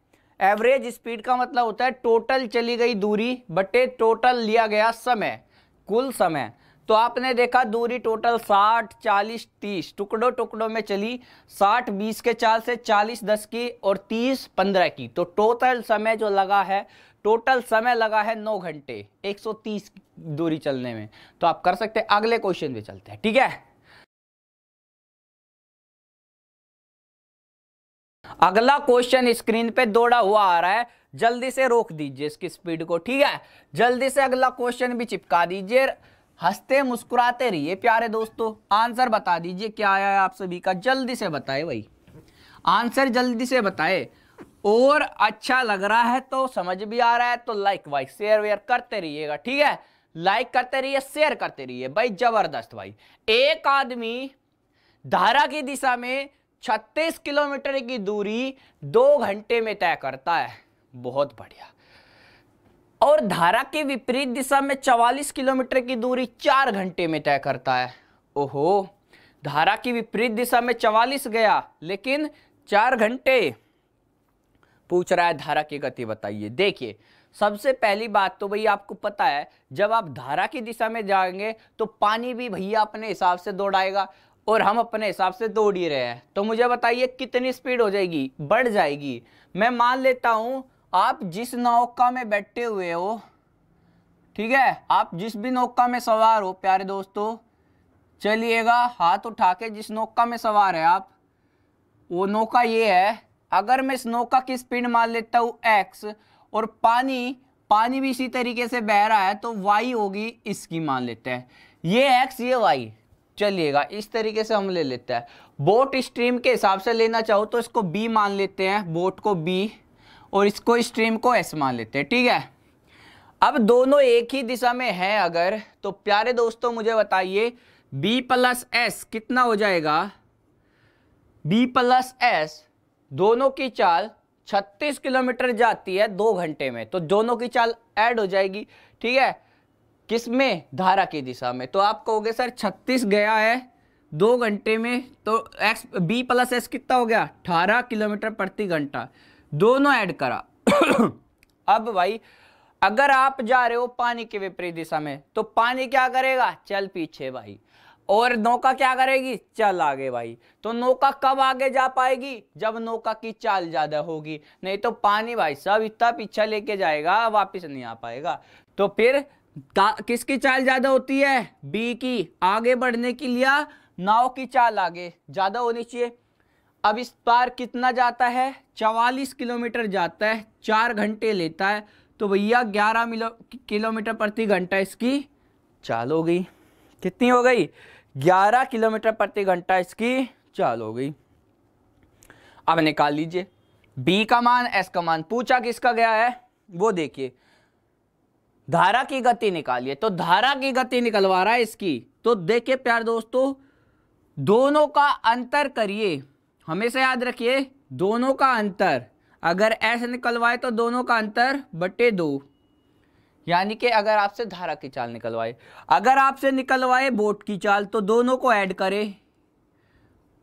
एवरेज स्पीड का मतलब होता है टोटल चली गई दूरी बटे टोटल लिया गया समय कुल समय तो आपने देखा दूरी टोटल 60, 40, 30 टुकड़ों टुकड़ों में चली 60 20 के चाल से 40 10 की और 30 15 की तो टोटल समय जो लगा है टोटल समय लगा है नौ घंटे 130 दूरी चलने में तो आप कर सकते हैं अगले क्वेश्चन पे चलते हैं ठीक है अगला क्वेश्चन स्क्रीन पे दौड़ा हुआ आ रहा है जल्दी से रोक दीजिए इसकी स्पीड को ठीक है जल्दी से अगला क्वेश्चन भी चिपका दीजिए हंसते मुस्कुराते रहिए प्यारे दोस्तों आंसर बता दीजिए क्या आया है आप सभी का जल्दी से बताए भाई आंसर जल्दी से बताए और अच्छा लग रहा है तो समझ भी आ रहा है तो लाइक वाइक शेयर वेयर करते रहिएगा ठीक है लाइक करते रहिए शेयर करते रहिए भाई जबरदस्त भाई एक आदमी धारा की दिशा में 36 किलोमीटर की दूरी दो घंटे में तय करता है बहुत बढ़िया और धारा के विपरीत दिशा में 44 किलोमीटर की दूरी चार घंटे में तय करता है ओहो धारा की विपरीत दिशा में 44 गया लेकिन चार घंटे पूछ रहा है धारा की गति बताइए देखिए सबसे पहली बात तो भैया आपको पता है जब आप धारा की दिशा में जाएंगे तो पानी भी भैया अपने हिसाब से दौड़ाएगा और हम अपने हिसाब से दौड़ ही रहे हैं तो मुझे बताइए कितनी स्पीड हो जाएगी बढ़ जाएगी मैं मान लेता हूँ आप जिस नौका में बैठे हुए हो ठीक है आप जिस भी नौका में सवार हो प्यारे दोस्तों चलिएगा हाथ उठा के जिस नौका में सवार है आप वो नौका ये है अगर मैं स्नो का की स्पीड मान लेता हूँ एक्स और पानी पानी भी इसी तरीके से बह रहा है तो वाई होगी इसकी मान लेते हैं ये एक्स ये वाई चलिएगा इस तरीके से हम ले लेते हैं बोट स्ट्रीम के हिसाब से लेना चाहो तो इसको बी मान लेते हैं बोट को बी और इसको स्ट्रीम को एस मान लेते हैं ठीक है अब दोनों एक ही दिशा में है अगर तो प्यारे दोस्तों मुझे बताइए बी प्लस एस कितना हो जाएगा बी प्लस एस दोनों की चाल 36 किलोमीटर जाती है दो घंटे में तो दोनों की चाल ऐड हो जाएगी ठीक है किस में धारा की दिशा में तो आप कहोगे सर 36 गया है दो घंटे में तो एक्स बी प्लस एस कितना हो गया अठारह किलोमीटर प्रति घंटा दोनों ऐड करा अब भाई अगर आप जा रहे हो पानी के विपरीत दिशा में तो पानी क्या करेगा चल पीछे भाई और नौका क्या करेगी चल आगे भाई तो नौका कब आगे जा पाएगी जब नौका की चाल ज़्यादा होगी नहीं तो पानी भाई सब इतना पीछा लेके जाएगा वापस नहीं आ पाएगा तो फिर किसकी चाल ज़्यादा होती है बी की आगे बढ़ने के लिए नाव की चाल आगे ज़्यादा होनी चाहिए अब इस पार कितना जाता है चवालीस किलोमीटर जाता है चार घंटे लेता है तो भैया ग्यारह किलोमीटर प्रति घंटा इसकी चाल हो गई कितनी हो गई 11 किलोमीटर प्रति घंटा इसकी चाल हो गई अब निकाल लीजिए बी का मान एस का मान पूछा किसका गया है वो देखिए धारा की गति निकालिए तो धारा की गति निकलवा रहा है इसकी तो देखिए प्यार दोस्तों दोनों का अंतर करिए हमेशा याद रखिए दोनों का अंतर अगर ऐसे निकलवाए तो दोनों का अंतर बटे दो यानी कि अगर आपसे धारा की चाल निकलवाए अगर आपसे निकलवाए बोट की चाल तो दोनों को ऐड करें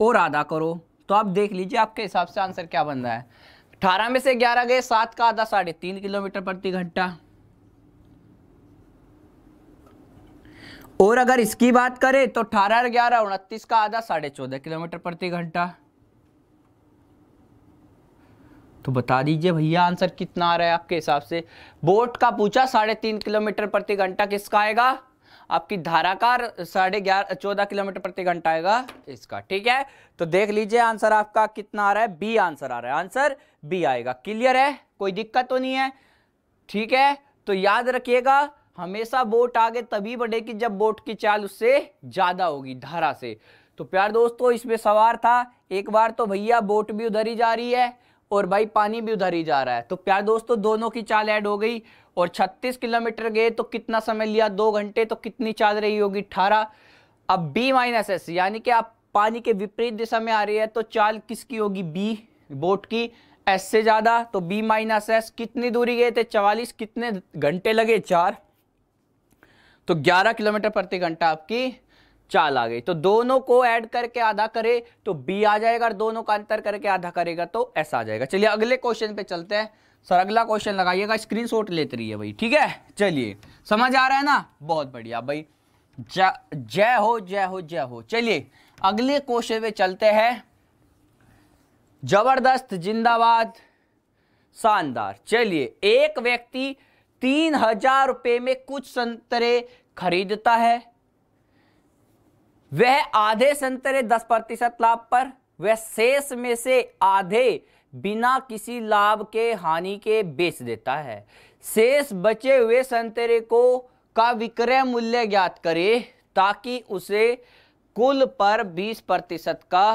और आधा करो तो आप देख लीजिए आपके हिसाब से आंसर क्या बन रहा है अठारह में से ग्यारह गए सात का आधा साढ़े तीन किलोमीटर प्रति घंटा और अगर इसकी बात करें तो अठारह ग्यारह उनतीस का आधा साढ़े चौदह किलोमीटर प्रति घंटा तो बता दीजिए भैया आंसर कितना आ रहा है आपके हिसाब से बोट का पूछा साढ़े तीन किलोमीटर प्रति घंटा किसका आएगा आपकी धाराकार साढ़े ग्यारह चौदह किलोमीटर प्रति घंटा आएगा इसका ठीक है तो देख लीजिए आंसर आपका कितना आ रहा है बी आंसर आ रहा है आंसर बी आएगा क्लियर है कोई दिक्कत तो नहीं है ठीक है तो याद रखिएगा हमेशा बोट आगे तभी बढ़ेगी जब बोट की चाल उससे ज़्यादा होगी धारा से तो प्यार दोस्तों इसमें सवार था एक बार तो भैया बोट भी उधर ही जा रही है और भाई पानी भी उधर ही जा रहा है तो प्यार दोस्तों दोनों की चाल ऐड हो गई और 36 किलोमीटर गए तो कितना समय लिया दो घंटे तो कितनी चाल रही होगी अठारह अब बी माइनस एस यानी कि आप पानी के विपरीत दिशा में आ रही है तो चाल किसकी होगी बी बोट की एस से ज़्यादा तो बी माइनस एस कितनी दूरी गए थे चवालीस कितने घंटे लगे चार तो ग्यारह किलोमीटर प्रति घंटा आपकी चाल आ गई तो दोनों को ऐड करके आधा करे तो बी आ जाएगा और दोनों का अंतर करके आधा करेगा तो ऐसा आ जाएगा चलिए अगले क्वेश्चन पे चलते हैं सर अगला क्वेश्चन लगाइएगा स्क्रीन शॉट लेते रहिए भाई ठीक है चलिए समझ आ रहा है ना बहुत बढ़िया भाई जय हो जय हो जय हो चलिए अगले क्वेश्चन पे चलते हैं जबरदस्त जिंदाबाद शानदार चलिए एक व्यक्ति तीन हजार रुपये में कुछ संतरे खरीदता है वह आधे संतरे दस प्रतिशत लाभ पर वह शेष में से आधे बिना किसी लाभ के हानि के बेच देता है शेष बचे हुए संतरे को का विक्रय मूल्य ज्ञात करे ताकि उसे कुल पर 20 प्रतिशत का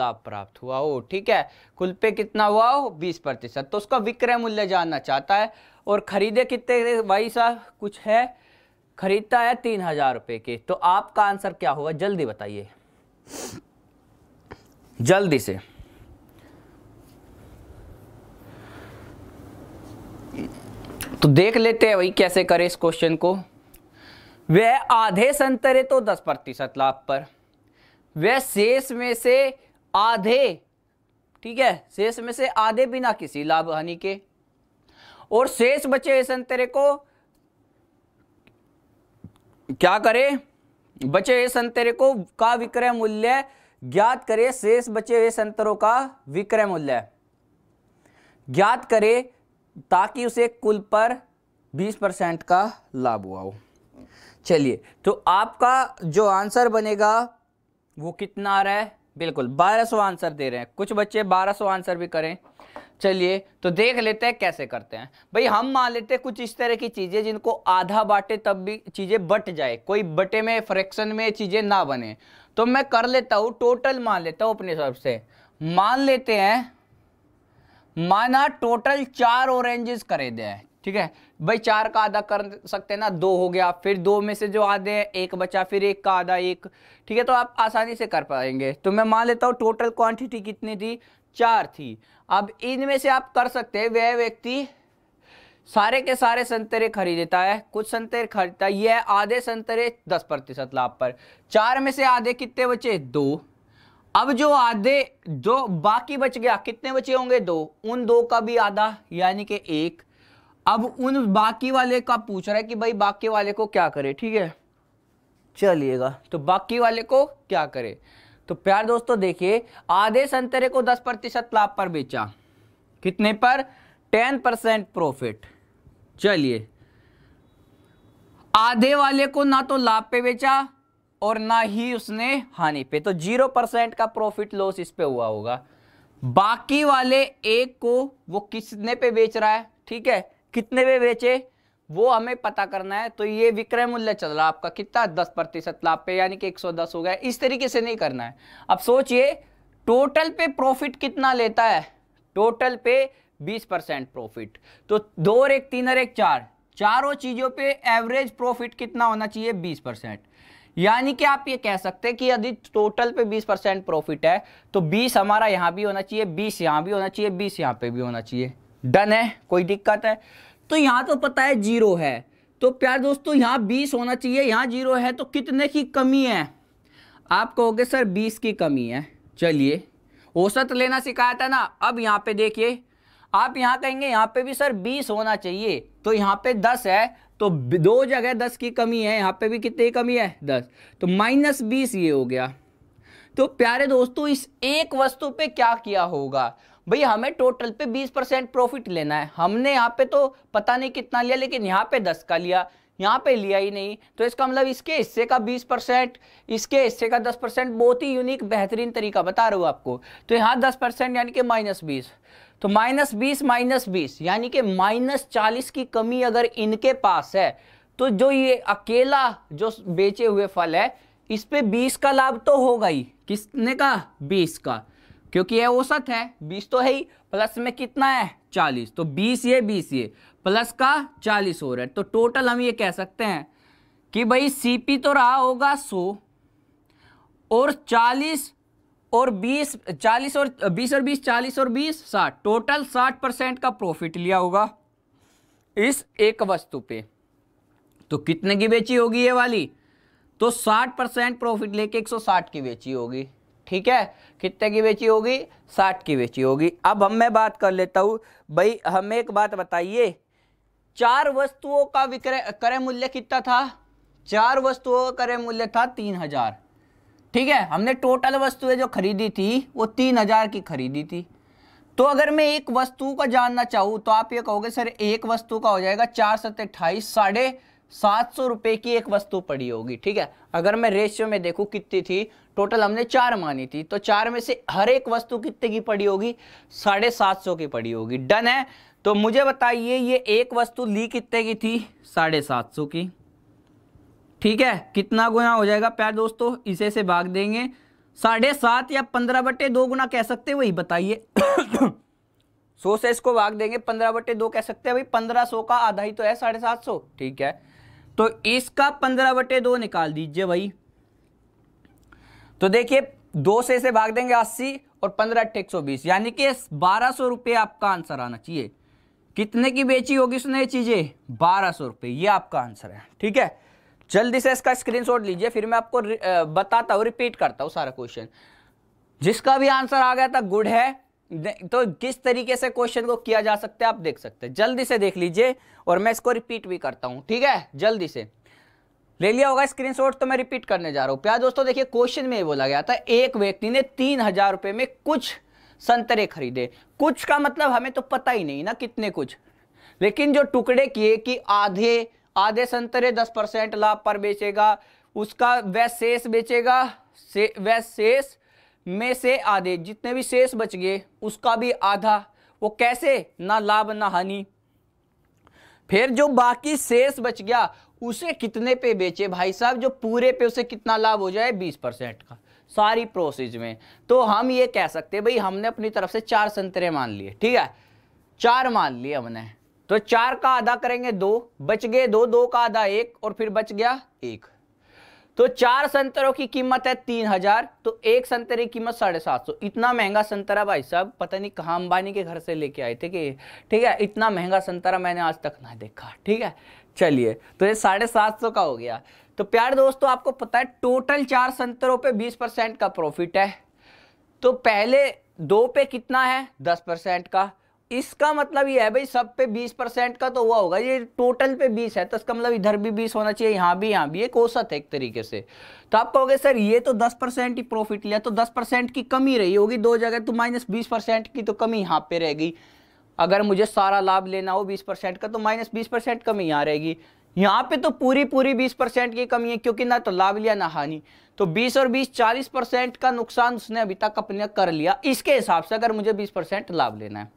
लाभ प्राप्त हुआ हो ठीक है कुल पे कितना हुआ हो 20 प्रतिशत तो उसका विक्रय मूल्य जानना चाहता है और खरीदे कितने भाई साहब कुछ है खरीदता है तीन हजार रुपए के तो आपका आंसर क्या होगा जल्दी बताइए जल्दी से तो देख लेते हैं वही कैसे करे इस क्वेश्चन को वह आधे संतरे तो दस प्रतिशत लाभ पर वह शेष में से आधे ठीक है शेष में से आधे बिना किसी लाभ हानि के और शेष बचे संतरे को क्या करे बचे हुए संतरे को का विक्रय मूल्य ज्ञात करे शेष बचे हुए संतरों का विक्रय मूल्य ज्ञात करे ताकि उसे कुल पर 20 परसेंट का लाभ हुआ हो चलिए तो आपका जो आंसर बनेगा वो कितना आ रहा है बिल्कुल 1200 आंसर दे रहे हैं कुछ बच्चे 1200 आंसर भी करें चलिए तो देख लेते हैं कैसे करते हैं भाई हम मान लेते हैं कुछ इस तरह की चीज़ें जिनको आधा बांटे तब भी चीज़ें बट जाए कोई बटे में फ्रैक्शन में चीज़ें ना बने तो मैं कर लेता हूँ टोटल मान लेता हूँ अपने हिसाब से मान लेते हैं माना टोटल चार ऑरेंजेस करे दे ठीक है भाई चार का आधा कर सकते हैं ना दो हो गया फिर दो में से जो आधे हैं एक बचा फिर एक का आधा एक ठीक है तो आप आसानी से कर पाएंगे तो मैं मान लेता हूँ टोटल क्वांटिटी कितनी थी चार थी अब इनमें से आप कर सकते हैं वह व्यक्ति सारे के सारे संतरे खरीदता है कुछ संतरे खरीदता है यह आधे संतरे दस प्रतिशत लाभ पर चार में से आधे कितने बचे दो अब जो आधे जो बाकी बच गया कितने बचे होंगे दो उन दो का भी आधा यानी कि एक अब उन बाकी वाले का पूछ रहा है कि भाई बाकी वाले को क्या करे ठीक है चलिएगा तो बाकी वाले को क्या करे तो प्यार दोस्तों देखिए आधे संतरे को 10 प्रतिशत लाभ पर बेचा कितने पर 10 परसेंट प्रॉफिट चलिए आधे वाले को ना तो लाभ पे बेचा और ना ही उसने हानि पे तो जीरो परसेंट का प्रॉफिट लॉस इस पे हुआ होगा बाकी वाले एक को वो किसने पे बेच रहा है ठीक है कितने पे बेचे वो हमें पता करना है तो ये विक्रय मूल्य चल रहा है आपका कितना दस प्रतिशत लाभ पे यानी कि एक सौ दस हो गया इस तरीके से नहीं करना है अब सोचिए टोटल पे प्रॉफिट कितना लेता है टोटल पे बीस परसेंट प्रॉफिट तो दो और एक तीन और एक चार चारों चीजों पे एवरेज प्रॉफिट कितना होना चाहिए बीस परसेंट यानी कि आप ये कह सकते हैं कि यदि टोटल पे 20 परसेंट प्रॉफिट है तो 20 हमारा यहाँ भी होना चाहिए 20 यहाँ भी होना चाहिए 20 यहाँ पे भी होना चाहिए डन है कोई दिक्कत है तो यहाँ तो पता है जीरो है तो प्यार दोस्तों यहाँ बीस होना चाहिए यहाँ जीरो है तो कितने की कमी है आप कहोगे सर बीस की कमी है चलिए औसत लेना सिखाया था ना अब यहाँ पे देखिए आप यहाँ कहेंगे यहाँ पे भी सर बीस होना चाहिए तो यहाँ पे दस है तो दो जगह दस की कमी है यहाँ पे भी कितनी कमी है दस तो माइनस बीस ये हो गया तो प्यारे दोस्तों इस एक वस्तु पे क्या किया होगा भाई हमें टोटल पे 20 परसेंट प्रॉफिट लेना है हमने यहाँ पे तो पता नहीं कितना लिया लेकिन यहाँ पे 10 का लिया यहाँ पे लिया ही नहीं तो इसका मतलब इसके हिस्से का 20 परसेंट इसके हिस्से का 10 परसेंट बहुत ही यूनिक बेहतरीन तरीका बता रहा हूँ आपको तो यहाँ 10 परसेंट यानी कि माइनस बीस तो माइनस बीस माइनस बीस यानी कि माइनस चालीस की कमी अगर इनके पास है तो जो ये अकेला जो बेचे हुए फल है इस पर बीस का लाभ तो होगा ही किसने का बीस का क्योंकि ये औसत है बीस तो है ही प्लस में कितना है चालीस तो बीस ये बीस ये प्लस का चालीस हो रहा है तो टोटल हम ये कह सकते हैं कि भाई सी तो रहा होगा सो और चालीस और बीस चालीस और बीस और बीस चालीस और बीस साठ टोटल साठ परसेंट का प्रॉफिट लिया होगा इस एक वस्तु पे तो कितने की बेची होगी ये वाली तो साठ परसेंट प्रॉफिट लेके एक सौ साठ की बेची होगी ठीक है कितने की बेची होगी साठ की बेची होगी अब हम मैं बात कर लेता हूँ भाई हमें एक बात बताइए चार वस्तुओं का विक्रय क्रय मूल्य कितना था चार वस्तुओं का क्रय मूल्य था तीन हजार ठीक है हमने टोटल वस्तुएं जो खरीदी थी वो तीन हजार की खरीदी थी तो अगर मैं एक वस्तु का जानना चाहूँ तो आप ये कहोगे सर एक वस्तु का हो जाएगा चार सत्य अट्ठाईस साढ़े सात सौ रुपये की एक वस्तु पड़ी होगी ठीक है अगर मैं रेशियो में देखूँ कितनी थी टोटल हमने चार मानी थी तो चार में से हर एक वस्तु कितने की पड़ी होगी साढ़े सात सौ की पड़ी होगी डन है तो मुझे बताइए ये एक वस्तु ली कितने की थी साढ़े सात सौ की ठीक है कितना गुना हो जाएगा प्यार दोस्तों इसे से भाग देंगे साढ़े सात या पंद्रह बटे दो गुना कह सकते वही बताइए सौ से इसको भाग देंगे पंद्रह बटे दो कह सकते हैं भाई पंद्रह सौ का आधा ही तो है साढ़े सात सौ ठीक है तो इसका पंद्रह बटे दो निकाल दीजिए भाई तो देखिए दो से से भाग देंगे अस्सी और पंद्रह अट्ठे एक सौ बीस यानी कि बारह सौ रुपये आपका आंसर आना चाहिए कितने की बेची होगी उसने ये चीज़ें बारह सौ रुपये ये आपका आंसर है ठीक है जल्दी से इसका स्क्रीनशॉट लीजिए फिर मैं आपको बताता हूँ रिपीट करता हूँ सारा क्वेश्चन जिसका भी आंसर आ गया था गुड है तो किस तरीके से क्वेश्चन को किया जा सकता है आप देख सकते हैं जल्दी से देख लीजिए और मैं इसको रिपीट भी करता हूँ ठीक है जल्दी से ले लिया होगा स्क्रीनशॉट तो मैं रिपीट करने जा रहा हूँ प्यार दोस्तों देखिए क्वेश्चन में ये बोला गया था एक व्यक्ति ने तीन हजार रुपये में कुछ संतरे खरीदे कुछ का मतलब हमें तो पता ही नहीं ना कितने कुछ लेकिन जो टुकड़े किए कि आधे आधे संतरे दस परसेंट लाभ पर बेचेगा उसका वह शेष बेचेगा से वह शेष में से आधे जितने भी शेष बच गए उसका भी आधा वो कैसे ना लाभ ना हानि फिर जो बाकी शेष बच गया उसे कितने पे बेचे भाई साहब जो पूरे पे उसे कितना लाभ हो जाए बीस परसेंट का सारी प्रोसेस में तो हम ये कह सकते हैं भाई हमने अपनी तरफ से चार संतरे मान लिए ठीक है चार मान लिए हमने तो चार का आधा करेंगे दो बच गए दो दो का आधा एक और फिर बच गया एक तो चार संतरों की कीमत है तीन हजार तो एक संतरे की कीमत साढ़े सात सौ इतना महंगा संतरा भाई साहब पता नहीं कहाँ अंबानी के घर से लेके आए थे कि ठीक है इतना महंगा संतरा मैंने आज तक ना देखा ठीक है चलिए तो ये साढ़े सात सौ का हो गया तो प्यार दोस्तों आपको पता है टोटल चार संतरों पे बीस परसेंट का प्रॉफिट है तो पहले दो पे कितना है दस परसेंट का इसका मतलब ये है भाई सब पे बीस परसेंट का तो हुआ होगा ये टोटल पे बीस है तो इसका मतलब इधर भी बीस होना चाहिए यहाँ भी यहाँ भी एक औसत है एक तरीके से तो आप कहोगे सर ये तो दस परसेंट ही प्रॉफिट लिया तो दस परसेंट की कमी रही होगी दो जगह तो माइनस बीस परसेंट की तो कमी यहाँ पे रहेगी अगर मुझे सारा लाभ लेना हो बीस परसेंट का तो माइनस बीस परसेंट कमी यहाँ रहेगी यहाँ पे तो पूरी पूरी बीस परसेंट की कमी है क्योंकि ना तो लाभ लिया ना हानि तो बीस और बीस चालीस परसेंट का नुकसान उसने अभी तक अपने कर लिया इसके हिसाब से अगर मुझे बीस परसेंट लाभ लेना है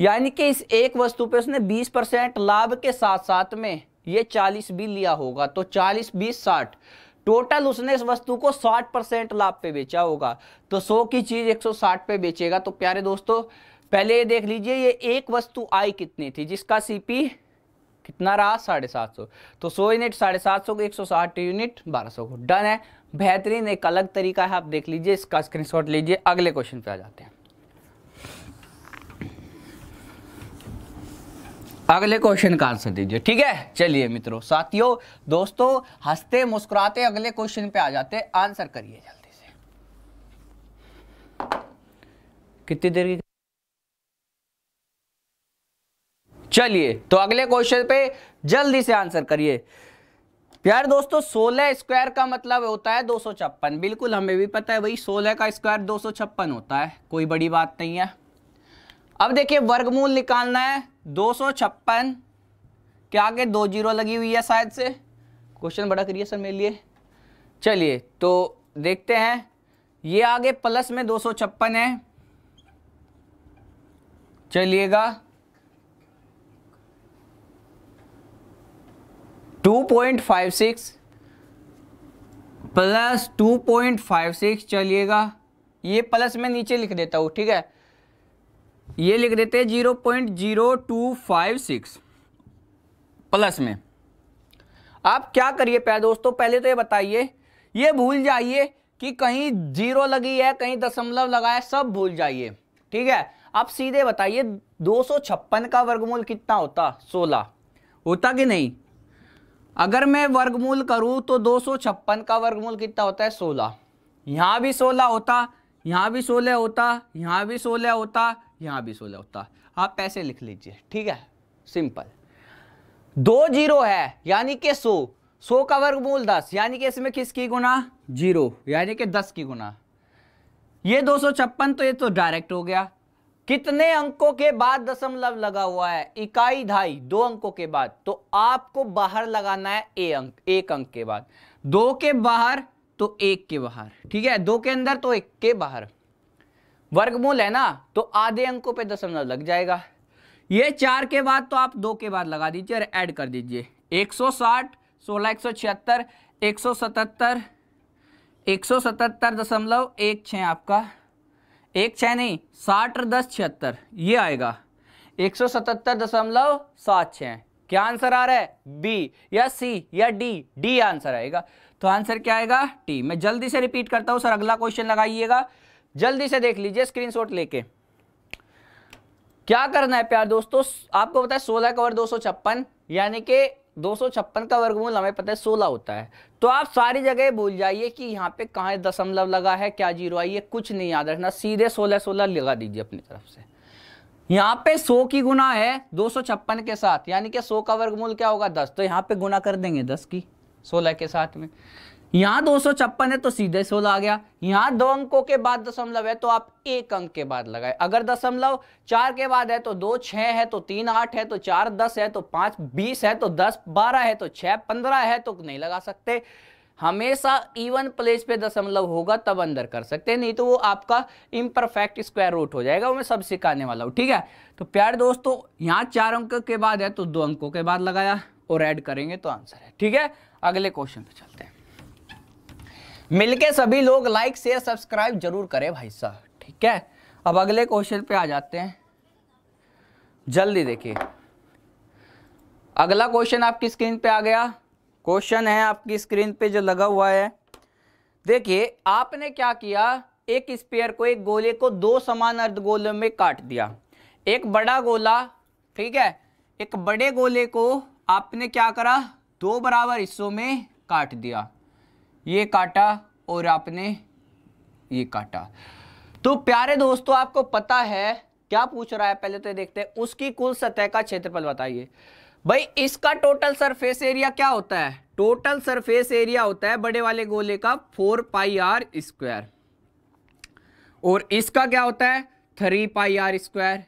यानी कि इस एक वस्तु पे उसने बीस परसेंट लाभ के साथ साथ में ये चालीस भी लिया होगा तो चालीस बीस साठ टोटल उसने इस वस्तु को 60 परसेंट लाभ पे बेचा होगा तो 100 की चीज 160 पे बेचेगा तो प्यारे दोस्तों पहले ये देख लीजिए ये एक वस्तु आई कितनी थी जिसका सीपी कितना रहा साढ़े सात सौ तो सौ यूनिट साढ़े सात सौ को एक सौ साठ यूनिट बारह सौ को डन है बेहतरीन एक अलग तरीका है आप देख लीजिए इसका स्क्रीनशॉट लीजिए अगले क्वेश्चन पे आ जाते हैं अगले क्वेश्चन का आंसर दीजिए ठीक है चलिए मित्रों साथियों दोस्तों हंसते मुस्कुराते अगले क्वेश्चन पे आ जाते आंसर करिए जल्दी से कितनी देर की चलिए तो अगले क्वेश्चन पे जल्दी से आंसर करिए प्यार दोस्तों 16 स्क्वायर का मतलब होता है दो बिल्कुल हमें भी पता है भाई 16 का स्क्वायर दो होता है कोई बड़ी बात नहीं है अब देखिए वर्गमूल निकालना है दो के आगे दो जीरो लगी हुई है शायद से क्वेश्चन बड़ा करिए सर मेरे लिए चलिए तो देखते हैं ये आगे प्लस में दो है चलिएगा two point five six plus two point five six चलिएगा ये प्लस मैं नीचे लिख देता हूँ ठीक है ये लिख देते हैं zero point zero two five six plus में आप क्या करिए प्यारे दोस्तों पहले तो ये बताइए ये भूल जाइए कि कहीं जीरो लगी है कहीं दशमलव लगा है सब भूल जाइए ठीक है आप सीधे बताइए दो का वर्गमूल कितना होता सोलह होता कि नहीं अगर मैं वर्गमूल करूं तो दो का वर्गमूल कितना होता है सोलह यहाँ भी सोलह होता यहाँ भी सोलह होता यहाँ भी सोलह होता यहाँ भी सोलह होता आप पैसे लिख लीजिए ठीक है सिंपल दो जीरो है यानी कि सो सो का वर्गमूल दस यानी कि इसमें किसकी गुना जीरो यानी कि दस की गुना ये दो सौ छप्पन तो ये तो डायरेक्ट हो गया कितने अंकों के बाद दशमलव लगा हुआ है इकाई ढाई दो अंकों के बाद तो आपको बाहर लगाना है ए अंक एक अंक के बाद दो के बाहर तो एक के बाहर ठीक है दो के अंदर तो एक के बाहर वर्गमूल है ना तो आधे अंकों पे दशमलव लग जाएगा ये चार के बाद तो आप दो के बाद लगा दीजिए और ऐड कर दीजिए एक सौ साठ सोलह एक सौ छिहत्तर एक सौ सतहत्तर एक सौ सतहत्तर दशमलव एक आपका एक छः नहीं साठ और दस छिहत्तर ये आएगा एक सौ सतहत्तर दशमलव सात छः क्या आंसर आ रहा है बी या सी या डी डी आंसर आएगा तो आंसर क्या आएगा टी मैं जल्दी से रिपीट करता हूँ सर अगला क्वेश्चन लगाइएगा जल्दी से देख लीजिए शॉट लेके क्या करना है प्यार दोस्तों आपको पता है सोलह कवर दो यानी कि दो का वर्गमूल हमें पता है सोलह होता है तो आप सारी जगह भूल जाइए कि यहाँ पे कहाँ दशमलव लगा है क्या जीरो आई है कुछ नहीं याद रखना सीधे सोलह सोलह लगा दीजिए अपनी तरफ से यहाँ पे 100 की गुना है दो के साथ यानी कि 100 का वर्गमूल क्या होगा 10 तो यहाँ पे गुना कर देंगे 10 की 16 के साथ में यहाँ दो सौ छप्पन है तो सीधे सोलह आ गया यहाँ दो अंकों के बाद दशमलव है तो आप एक अंक के बाद लगाए अगर दशमलव चार के बाद है तो दो छः है तो तीन आठ है तो चार दस है तो पांच बीस है तो दस बारह है तो छह पंद्रह है तो नहीं लगा सकते हमेशा इवन प्लेस पे दशमलव होगा तब अंदर कर सकते हैं नहीं तो वो आपका इम्परफेक्ट स्क्वायर रूट हो जाएगा वो मैं सब सिखाने वाला हूँ ठीक है तो प्यार दोस्तों यहाँ चार अंक के बाद है तो दो अंकों के बाद लगाया और ऐड करेंगे तो आंसर है ठीक है अगले क्वेश्चन पे चलते हैं मिलके सभी लोग लाइक शेयर सब्सक्राइब जरूर करें भाई साहब ठीक है अब अगले क्वेश्चन पे आ जाते हैं जल्दी देखिए अगला क्वेश्चन आपकी स्क्रीन पे आ गया क्वेश्चन है आपकी स्क्रीन पे जो लगा हुआ है देखिए आपने क्या किया एक स्पेयर को एक गोले को दो समान अर्ध गोलों में काट दिया एक बड़ा गोला ठीक है एक बड़े गोले को आपने क्या करा दो बराबर हिस्सों में काट दिया ये काटा और आपने ये काटा तो प्यारे दोस्तों आपको पता है क्या पूछ रहा है पहले तो ये देखते हैं उसकी कुल सतह का क्षेत्रफल बताइए भाई इसका टोटल सरफेस एरिया क्या होता है टोटल सरफेस एरिया होता है बड़े वाले गोले का फोर पाई आर स्क्वायर और इसका क्या होता है थ्री पाई आर स्क्वायर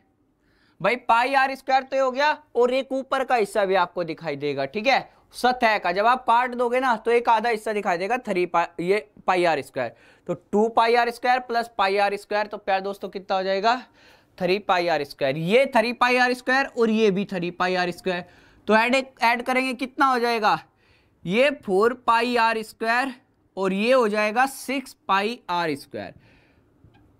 भाई पाई आर स्क्वायर तो हो गया और एक ऊपर का हिस्सा भी आपको दिखाई देगा ठीक है सतह का जब आप काट दोगे ना तो एक आधा हिस्सा दिखाई देगा थ्री पा, ये पाई आर स्क्वायर तो two pi R square plus pi R square तो प्यार दोस्तों कितना हो जाएगा थ्री पाई आर स्क्वायर ये थ्री पाई आर स्क्वायर और ये भी थ्री पाई आर स्क्वायर तो ऐड ऐड करेंगे कितना हो जाएगा ये फोर पाई आर स्क्वायर और ये हो जाएगा सिक्स पाई आर स्क्वायर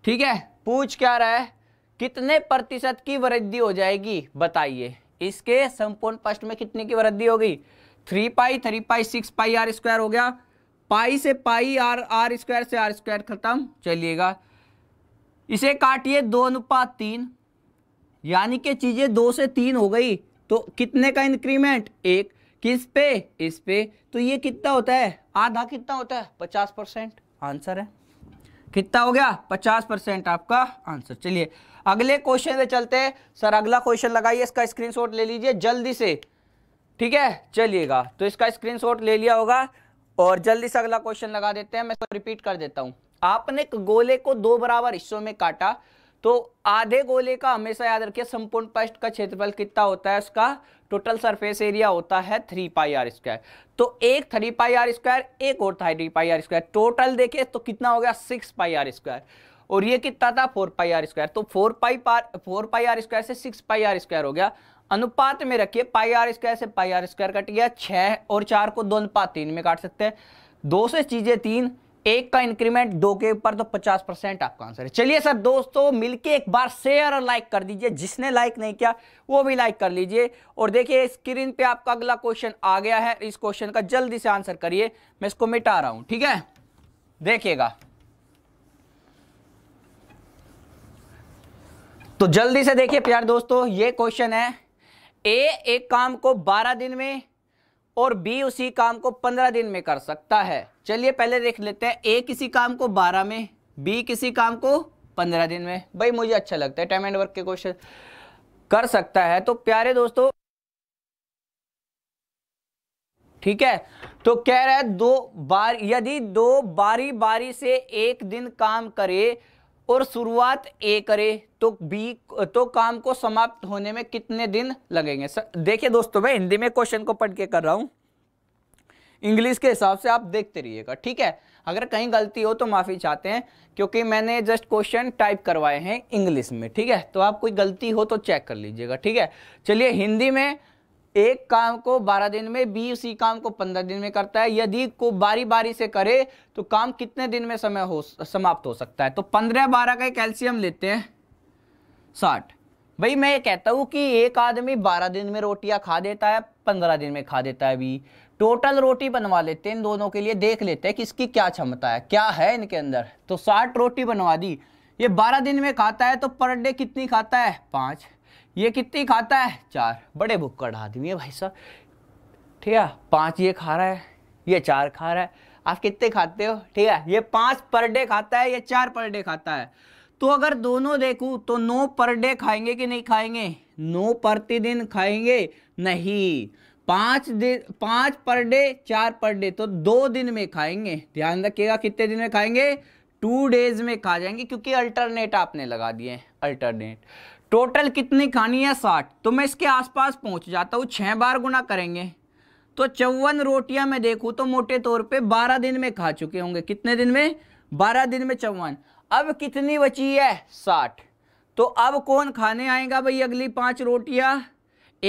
ठीक है पूछ क्या रहा है कितने प्रतिशत की वृद्धि हो जाएगी बताइए इसके संपूर्ण पृष्ठ में कितने की वृद्धि होगी three pi three pi six pi R square हो गया पाई से पाई आर आर स्क्वायर से आर स्क्वायर खत्म चलिएगा इसे काटिए दो अनुपात तीन यानी कि चीज़ें दो से तीन हो गई तो कितने का इंक्रीमेंट एक किस पे इस पे तो ये कितना होता है आधा कितना होता है पचास परसेंट आंसर है कितना हो गया पचास परसेंट आपका आंसर चलिए अगले क्वेश्चन पे चलते हैं सर अगला क्वेश्चन लगाइए इसका स्क्रीनशॉट ले लीजिए जल्दी से ठीक है चलिएगा तो इसका स्क्रीनशॉट ले लिया होगा और जल्दी से अगला क्वेश्चन लगा देते हैं मैं इसको रिपीट कर देता हूं आपने गोले को दो बराबर हिस्सों में काटा तो आधे गोले का हमेशा याद रखिए संपूर्ण पृष्ठ का क्षेत्रफल कितना होता है उसका टोटल सरफेस एरिया होता है थ्री पाई आर स्क्वायर तो एक थ्री पाई आर स्क्वायर एक और three pi R square total देखिए तो कितना हो गया सिक्स पाई आर स्क्वायर और ये कितना था फोर पाई आर स्क्वायर तो फोर पाई पार फोर पाई आर स्क्वायर से सिक्स पाई आर स्क्वायर हो गया अनुपात में रखिए पाई आर स्क्वायर से पाई आर स्क्वायर कट गया छः और चार को दो अनुपात तीन में काट सकते हैं दो से चीज़ें तीन एक का इंक्रीमेंट दो के ऊपर तो पचास परसेंट आपका आंसर है चलिए सर दोस्तों मिलके एक बार शेयर और लाइक कर दीजिए जिसने लाइक नहीं किया वो भी लाइक कर लीजिए और देखिए स्क्रीन पे आपका अगला क्वेश्चन आ गया है इस क्वेश्चन का जल्दी से आंसर करिए मैं इसको मिटा रहा हूं ठीक है देखिएगा तो जल्दी से देखिए प्यार दोस्तों ये क्वेश्चन है ए एक काम को 12 दिन में और बी उसी काम को 15 दिन में कर सकता है चलिए पहले देख लेते हैं ए किसी काम को 12 में बी किसी काम को 15 दिन में भाई मुझे अच्छा लगता है टाइम एंड वर्क के क्वेश्चन कर सकता है तो प्यारे दोस्तों ठीक है तो कह रहा है दो बार यदि दो बारी बारी से एक दिन काम करे और शुरुआत ए करे तो बी तो काम को समाप्त होने में कितने दिन लगेंगे देखिए दोस्तों मैं हिंदी में क्वेश्चन को पढ़ के कर रहा हूँ इंग्लिश के हिसाब से आप देखते रहिएगा ठीक है अगर कहीं गलती हो तो माफ़ी चाहते हैं क्योंकि मैंने जस्ट क्वेश्चन टाइप करवाए हैं इंग्लिश में ठीक है तो आप कोई गलती हो तो चेक कर लीजिएगा ठीक है चलिए हिंदी में एक काम को 12 दिन में बी उसी काम को 15 दिन में करता है यदि को बारी बारी से करे तो काम कितने दिन में समय हो समाप्त हो सकता है तो 15 12 का कैल्शियम लेते हैं 60 भाई मैं ये कहता हूँ कि एक आदमी 12 दिन में रोटियाँ खा देता है 15 दिन में खा देता है भी टोटल रोटी बनवा लेते हैं इन दोनों के लिए देख लेते हैं कि इसकी क्या क्षमता है क्या है इनके अंदर तो साठ रोटी बनवा दी ये बारह दिन में खाता है तो पर डे कितनी खाता है पाँच ये कितनी खाता है चार बड़े बुक्कड़ आदमी है भाई साहब ठीक है पाँच ये खा रहा है ये चार खा रहा है आप कितने खाते हो ठीक है ये पाँच पर डे खाता है ये चार पर डे खाता है तो अगर दोनों देखूँ तो नौ पर डे खाएंगे कि नहीं खाएंगे नौ प्रतिदिन खाएंगे नहीं पाँच दिन पाँच पर डे चार पर डे तो दो दिन में खाएंगे ध्यान रखिएगा कितने दिन में खाएंगे टू डेज में खा जाएंगे क्योंकि अल्टरनेट आपने लगा दिए हैं अल्टरनेट टोटल कितनी खानी है साठ तो मैं इसके आसपास पहुंच जाता हूँ छः बार गुना करेंगे तो चौवन रोटियां मैं देखूँ तो मोटे तौर पे बारह दिन में खा चुके होंगे कितने दिन में बारह दिन में चौवन अब कितनी बची है साठ तो अब कौन खाने आएगा भाई अगली पाँच रोटियाँ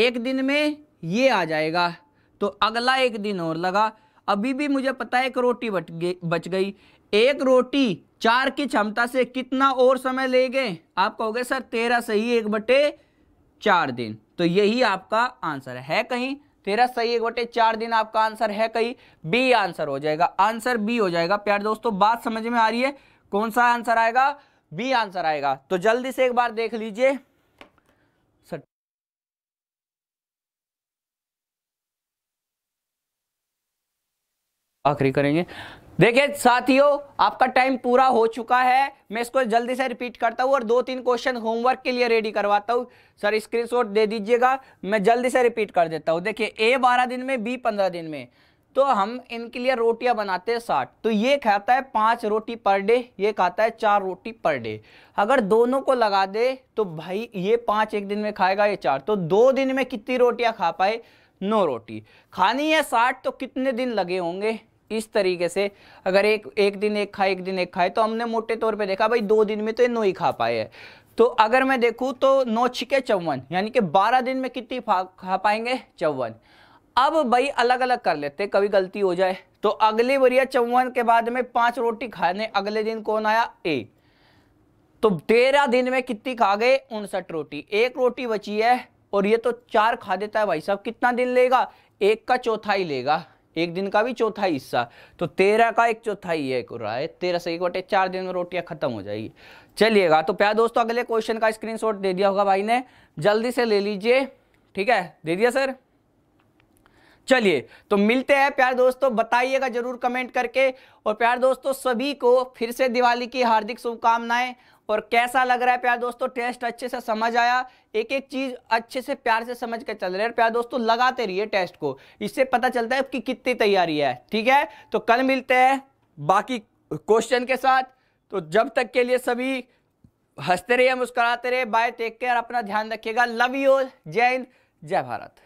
एक दिन में ये आ जाएगा तो अगला एक दिन और लगा अभी भी मुझे पता है एक रोटी बच गई बच गई एक रोटी चार की क्षमता से कितना और समय ले गए आप कहोगे सर तेरह सही एक बटे चार दिन तो यही आपका आंसर है कहीं तेरह सही एक बटे चार दिन आपका आंसर है कहीं बी आंसर हो जाएगा आंसर बी हो जाएगा प्यार दोस्तों बात समझ में आ रही है कौन सा आंसर आएगा बी आंसर आएगा तो जल्दी से एक बार देख लीजिए आखिरी करेंगे देखिए साथियों आपका टाइम पूरा हो चुका है मैं इसको जल्दी से रिपीट करता हूँ और दो तीन क्वेश्चन होमवर्क के लिए रेडी करवाता हूँ सर स्क्रीनशॉट दे दीजिएगा मैं जल्दी से रिपीट कर देता हूँ देखिए ए बारह दिन में बी पंद्रह दिन में तो हम इनके लिए रोटियां बनाते हैं साठ तो ये खाता है पाँच रोटी पर डे ये खाता है चार रोटी पर डे अगर दोनों को लगा दे तो भाई ये पाँच एक दिन में खाएगा ये चार तो दो दिन में कितनी रोटियां खा पाए नौ रोटी खानी है साठ तो कितने दिन लगे होंगे इस तरीके से अगर एक एक दिन एक खाए एक दिन एक खाए तो हमने मोटे तौर पे देखा भाई दो दिन में तो ये नौ ही खा पाए हैं तो अगर मैं देखूँ तो नौ छिके चौवन यानी कि बारह दिन में कितनी खा पाएंगे चौवन अब भाई अलग अलग कर लेते कभी गलती हो जाए तो अगले बढ़िया चौवन के बाद में पांच रोटी खाने अगले दिन कौन आया ए तो तेरह दिन में कितनी खा गए उनसठ रोटी एक रोटी बची है और ये तो चार खा देता है भाई साहब कितना दिन लेगा एक का चौथा ही लेगा एक दिन का भी चौथा हिस्सा तो तेरह का एक चौथाई एक हो है तेरह से एक बटे चार दिन में रोटियां खत्म हो जाएगी चलिएगा तो प्यार दोस्तों अगले क्वेश्चन का स्क्रीनशॉट दे दिया होगा भाई ने जल्दी से ले लीजिए ठीक है दे दिया सर चलिए तो मिलते हैं प्यार दोस्तों बताइएगा जरूर कमेंट करके और प्यार दोस्तों सभी को फिर से दिवाली की हार्दिक शुभकामनाएं और कैसा लग रहा है प्यार दोस्तों टेस्ट अच्छे से समझ आया एक एक चीज़ अच्छे से प्यार से समझ कर चल रहे हैं प्यार दोस्तों लगाते रहिए टेस्ट को इससे पता चलता है कि कितनी तैयारी है ठीक है तो कल मिलते हैं बाकी क्वेश्चन के साथ तो जब तक के लिए सभी हंसते रहिए मुस्कुराते रहिए बाय टेक केयर अपना ध्यान रखिएगा लव यू जय हिंद जय भारत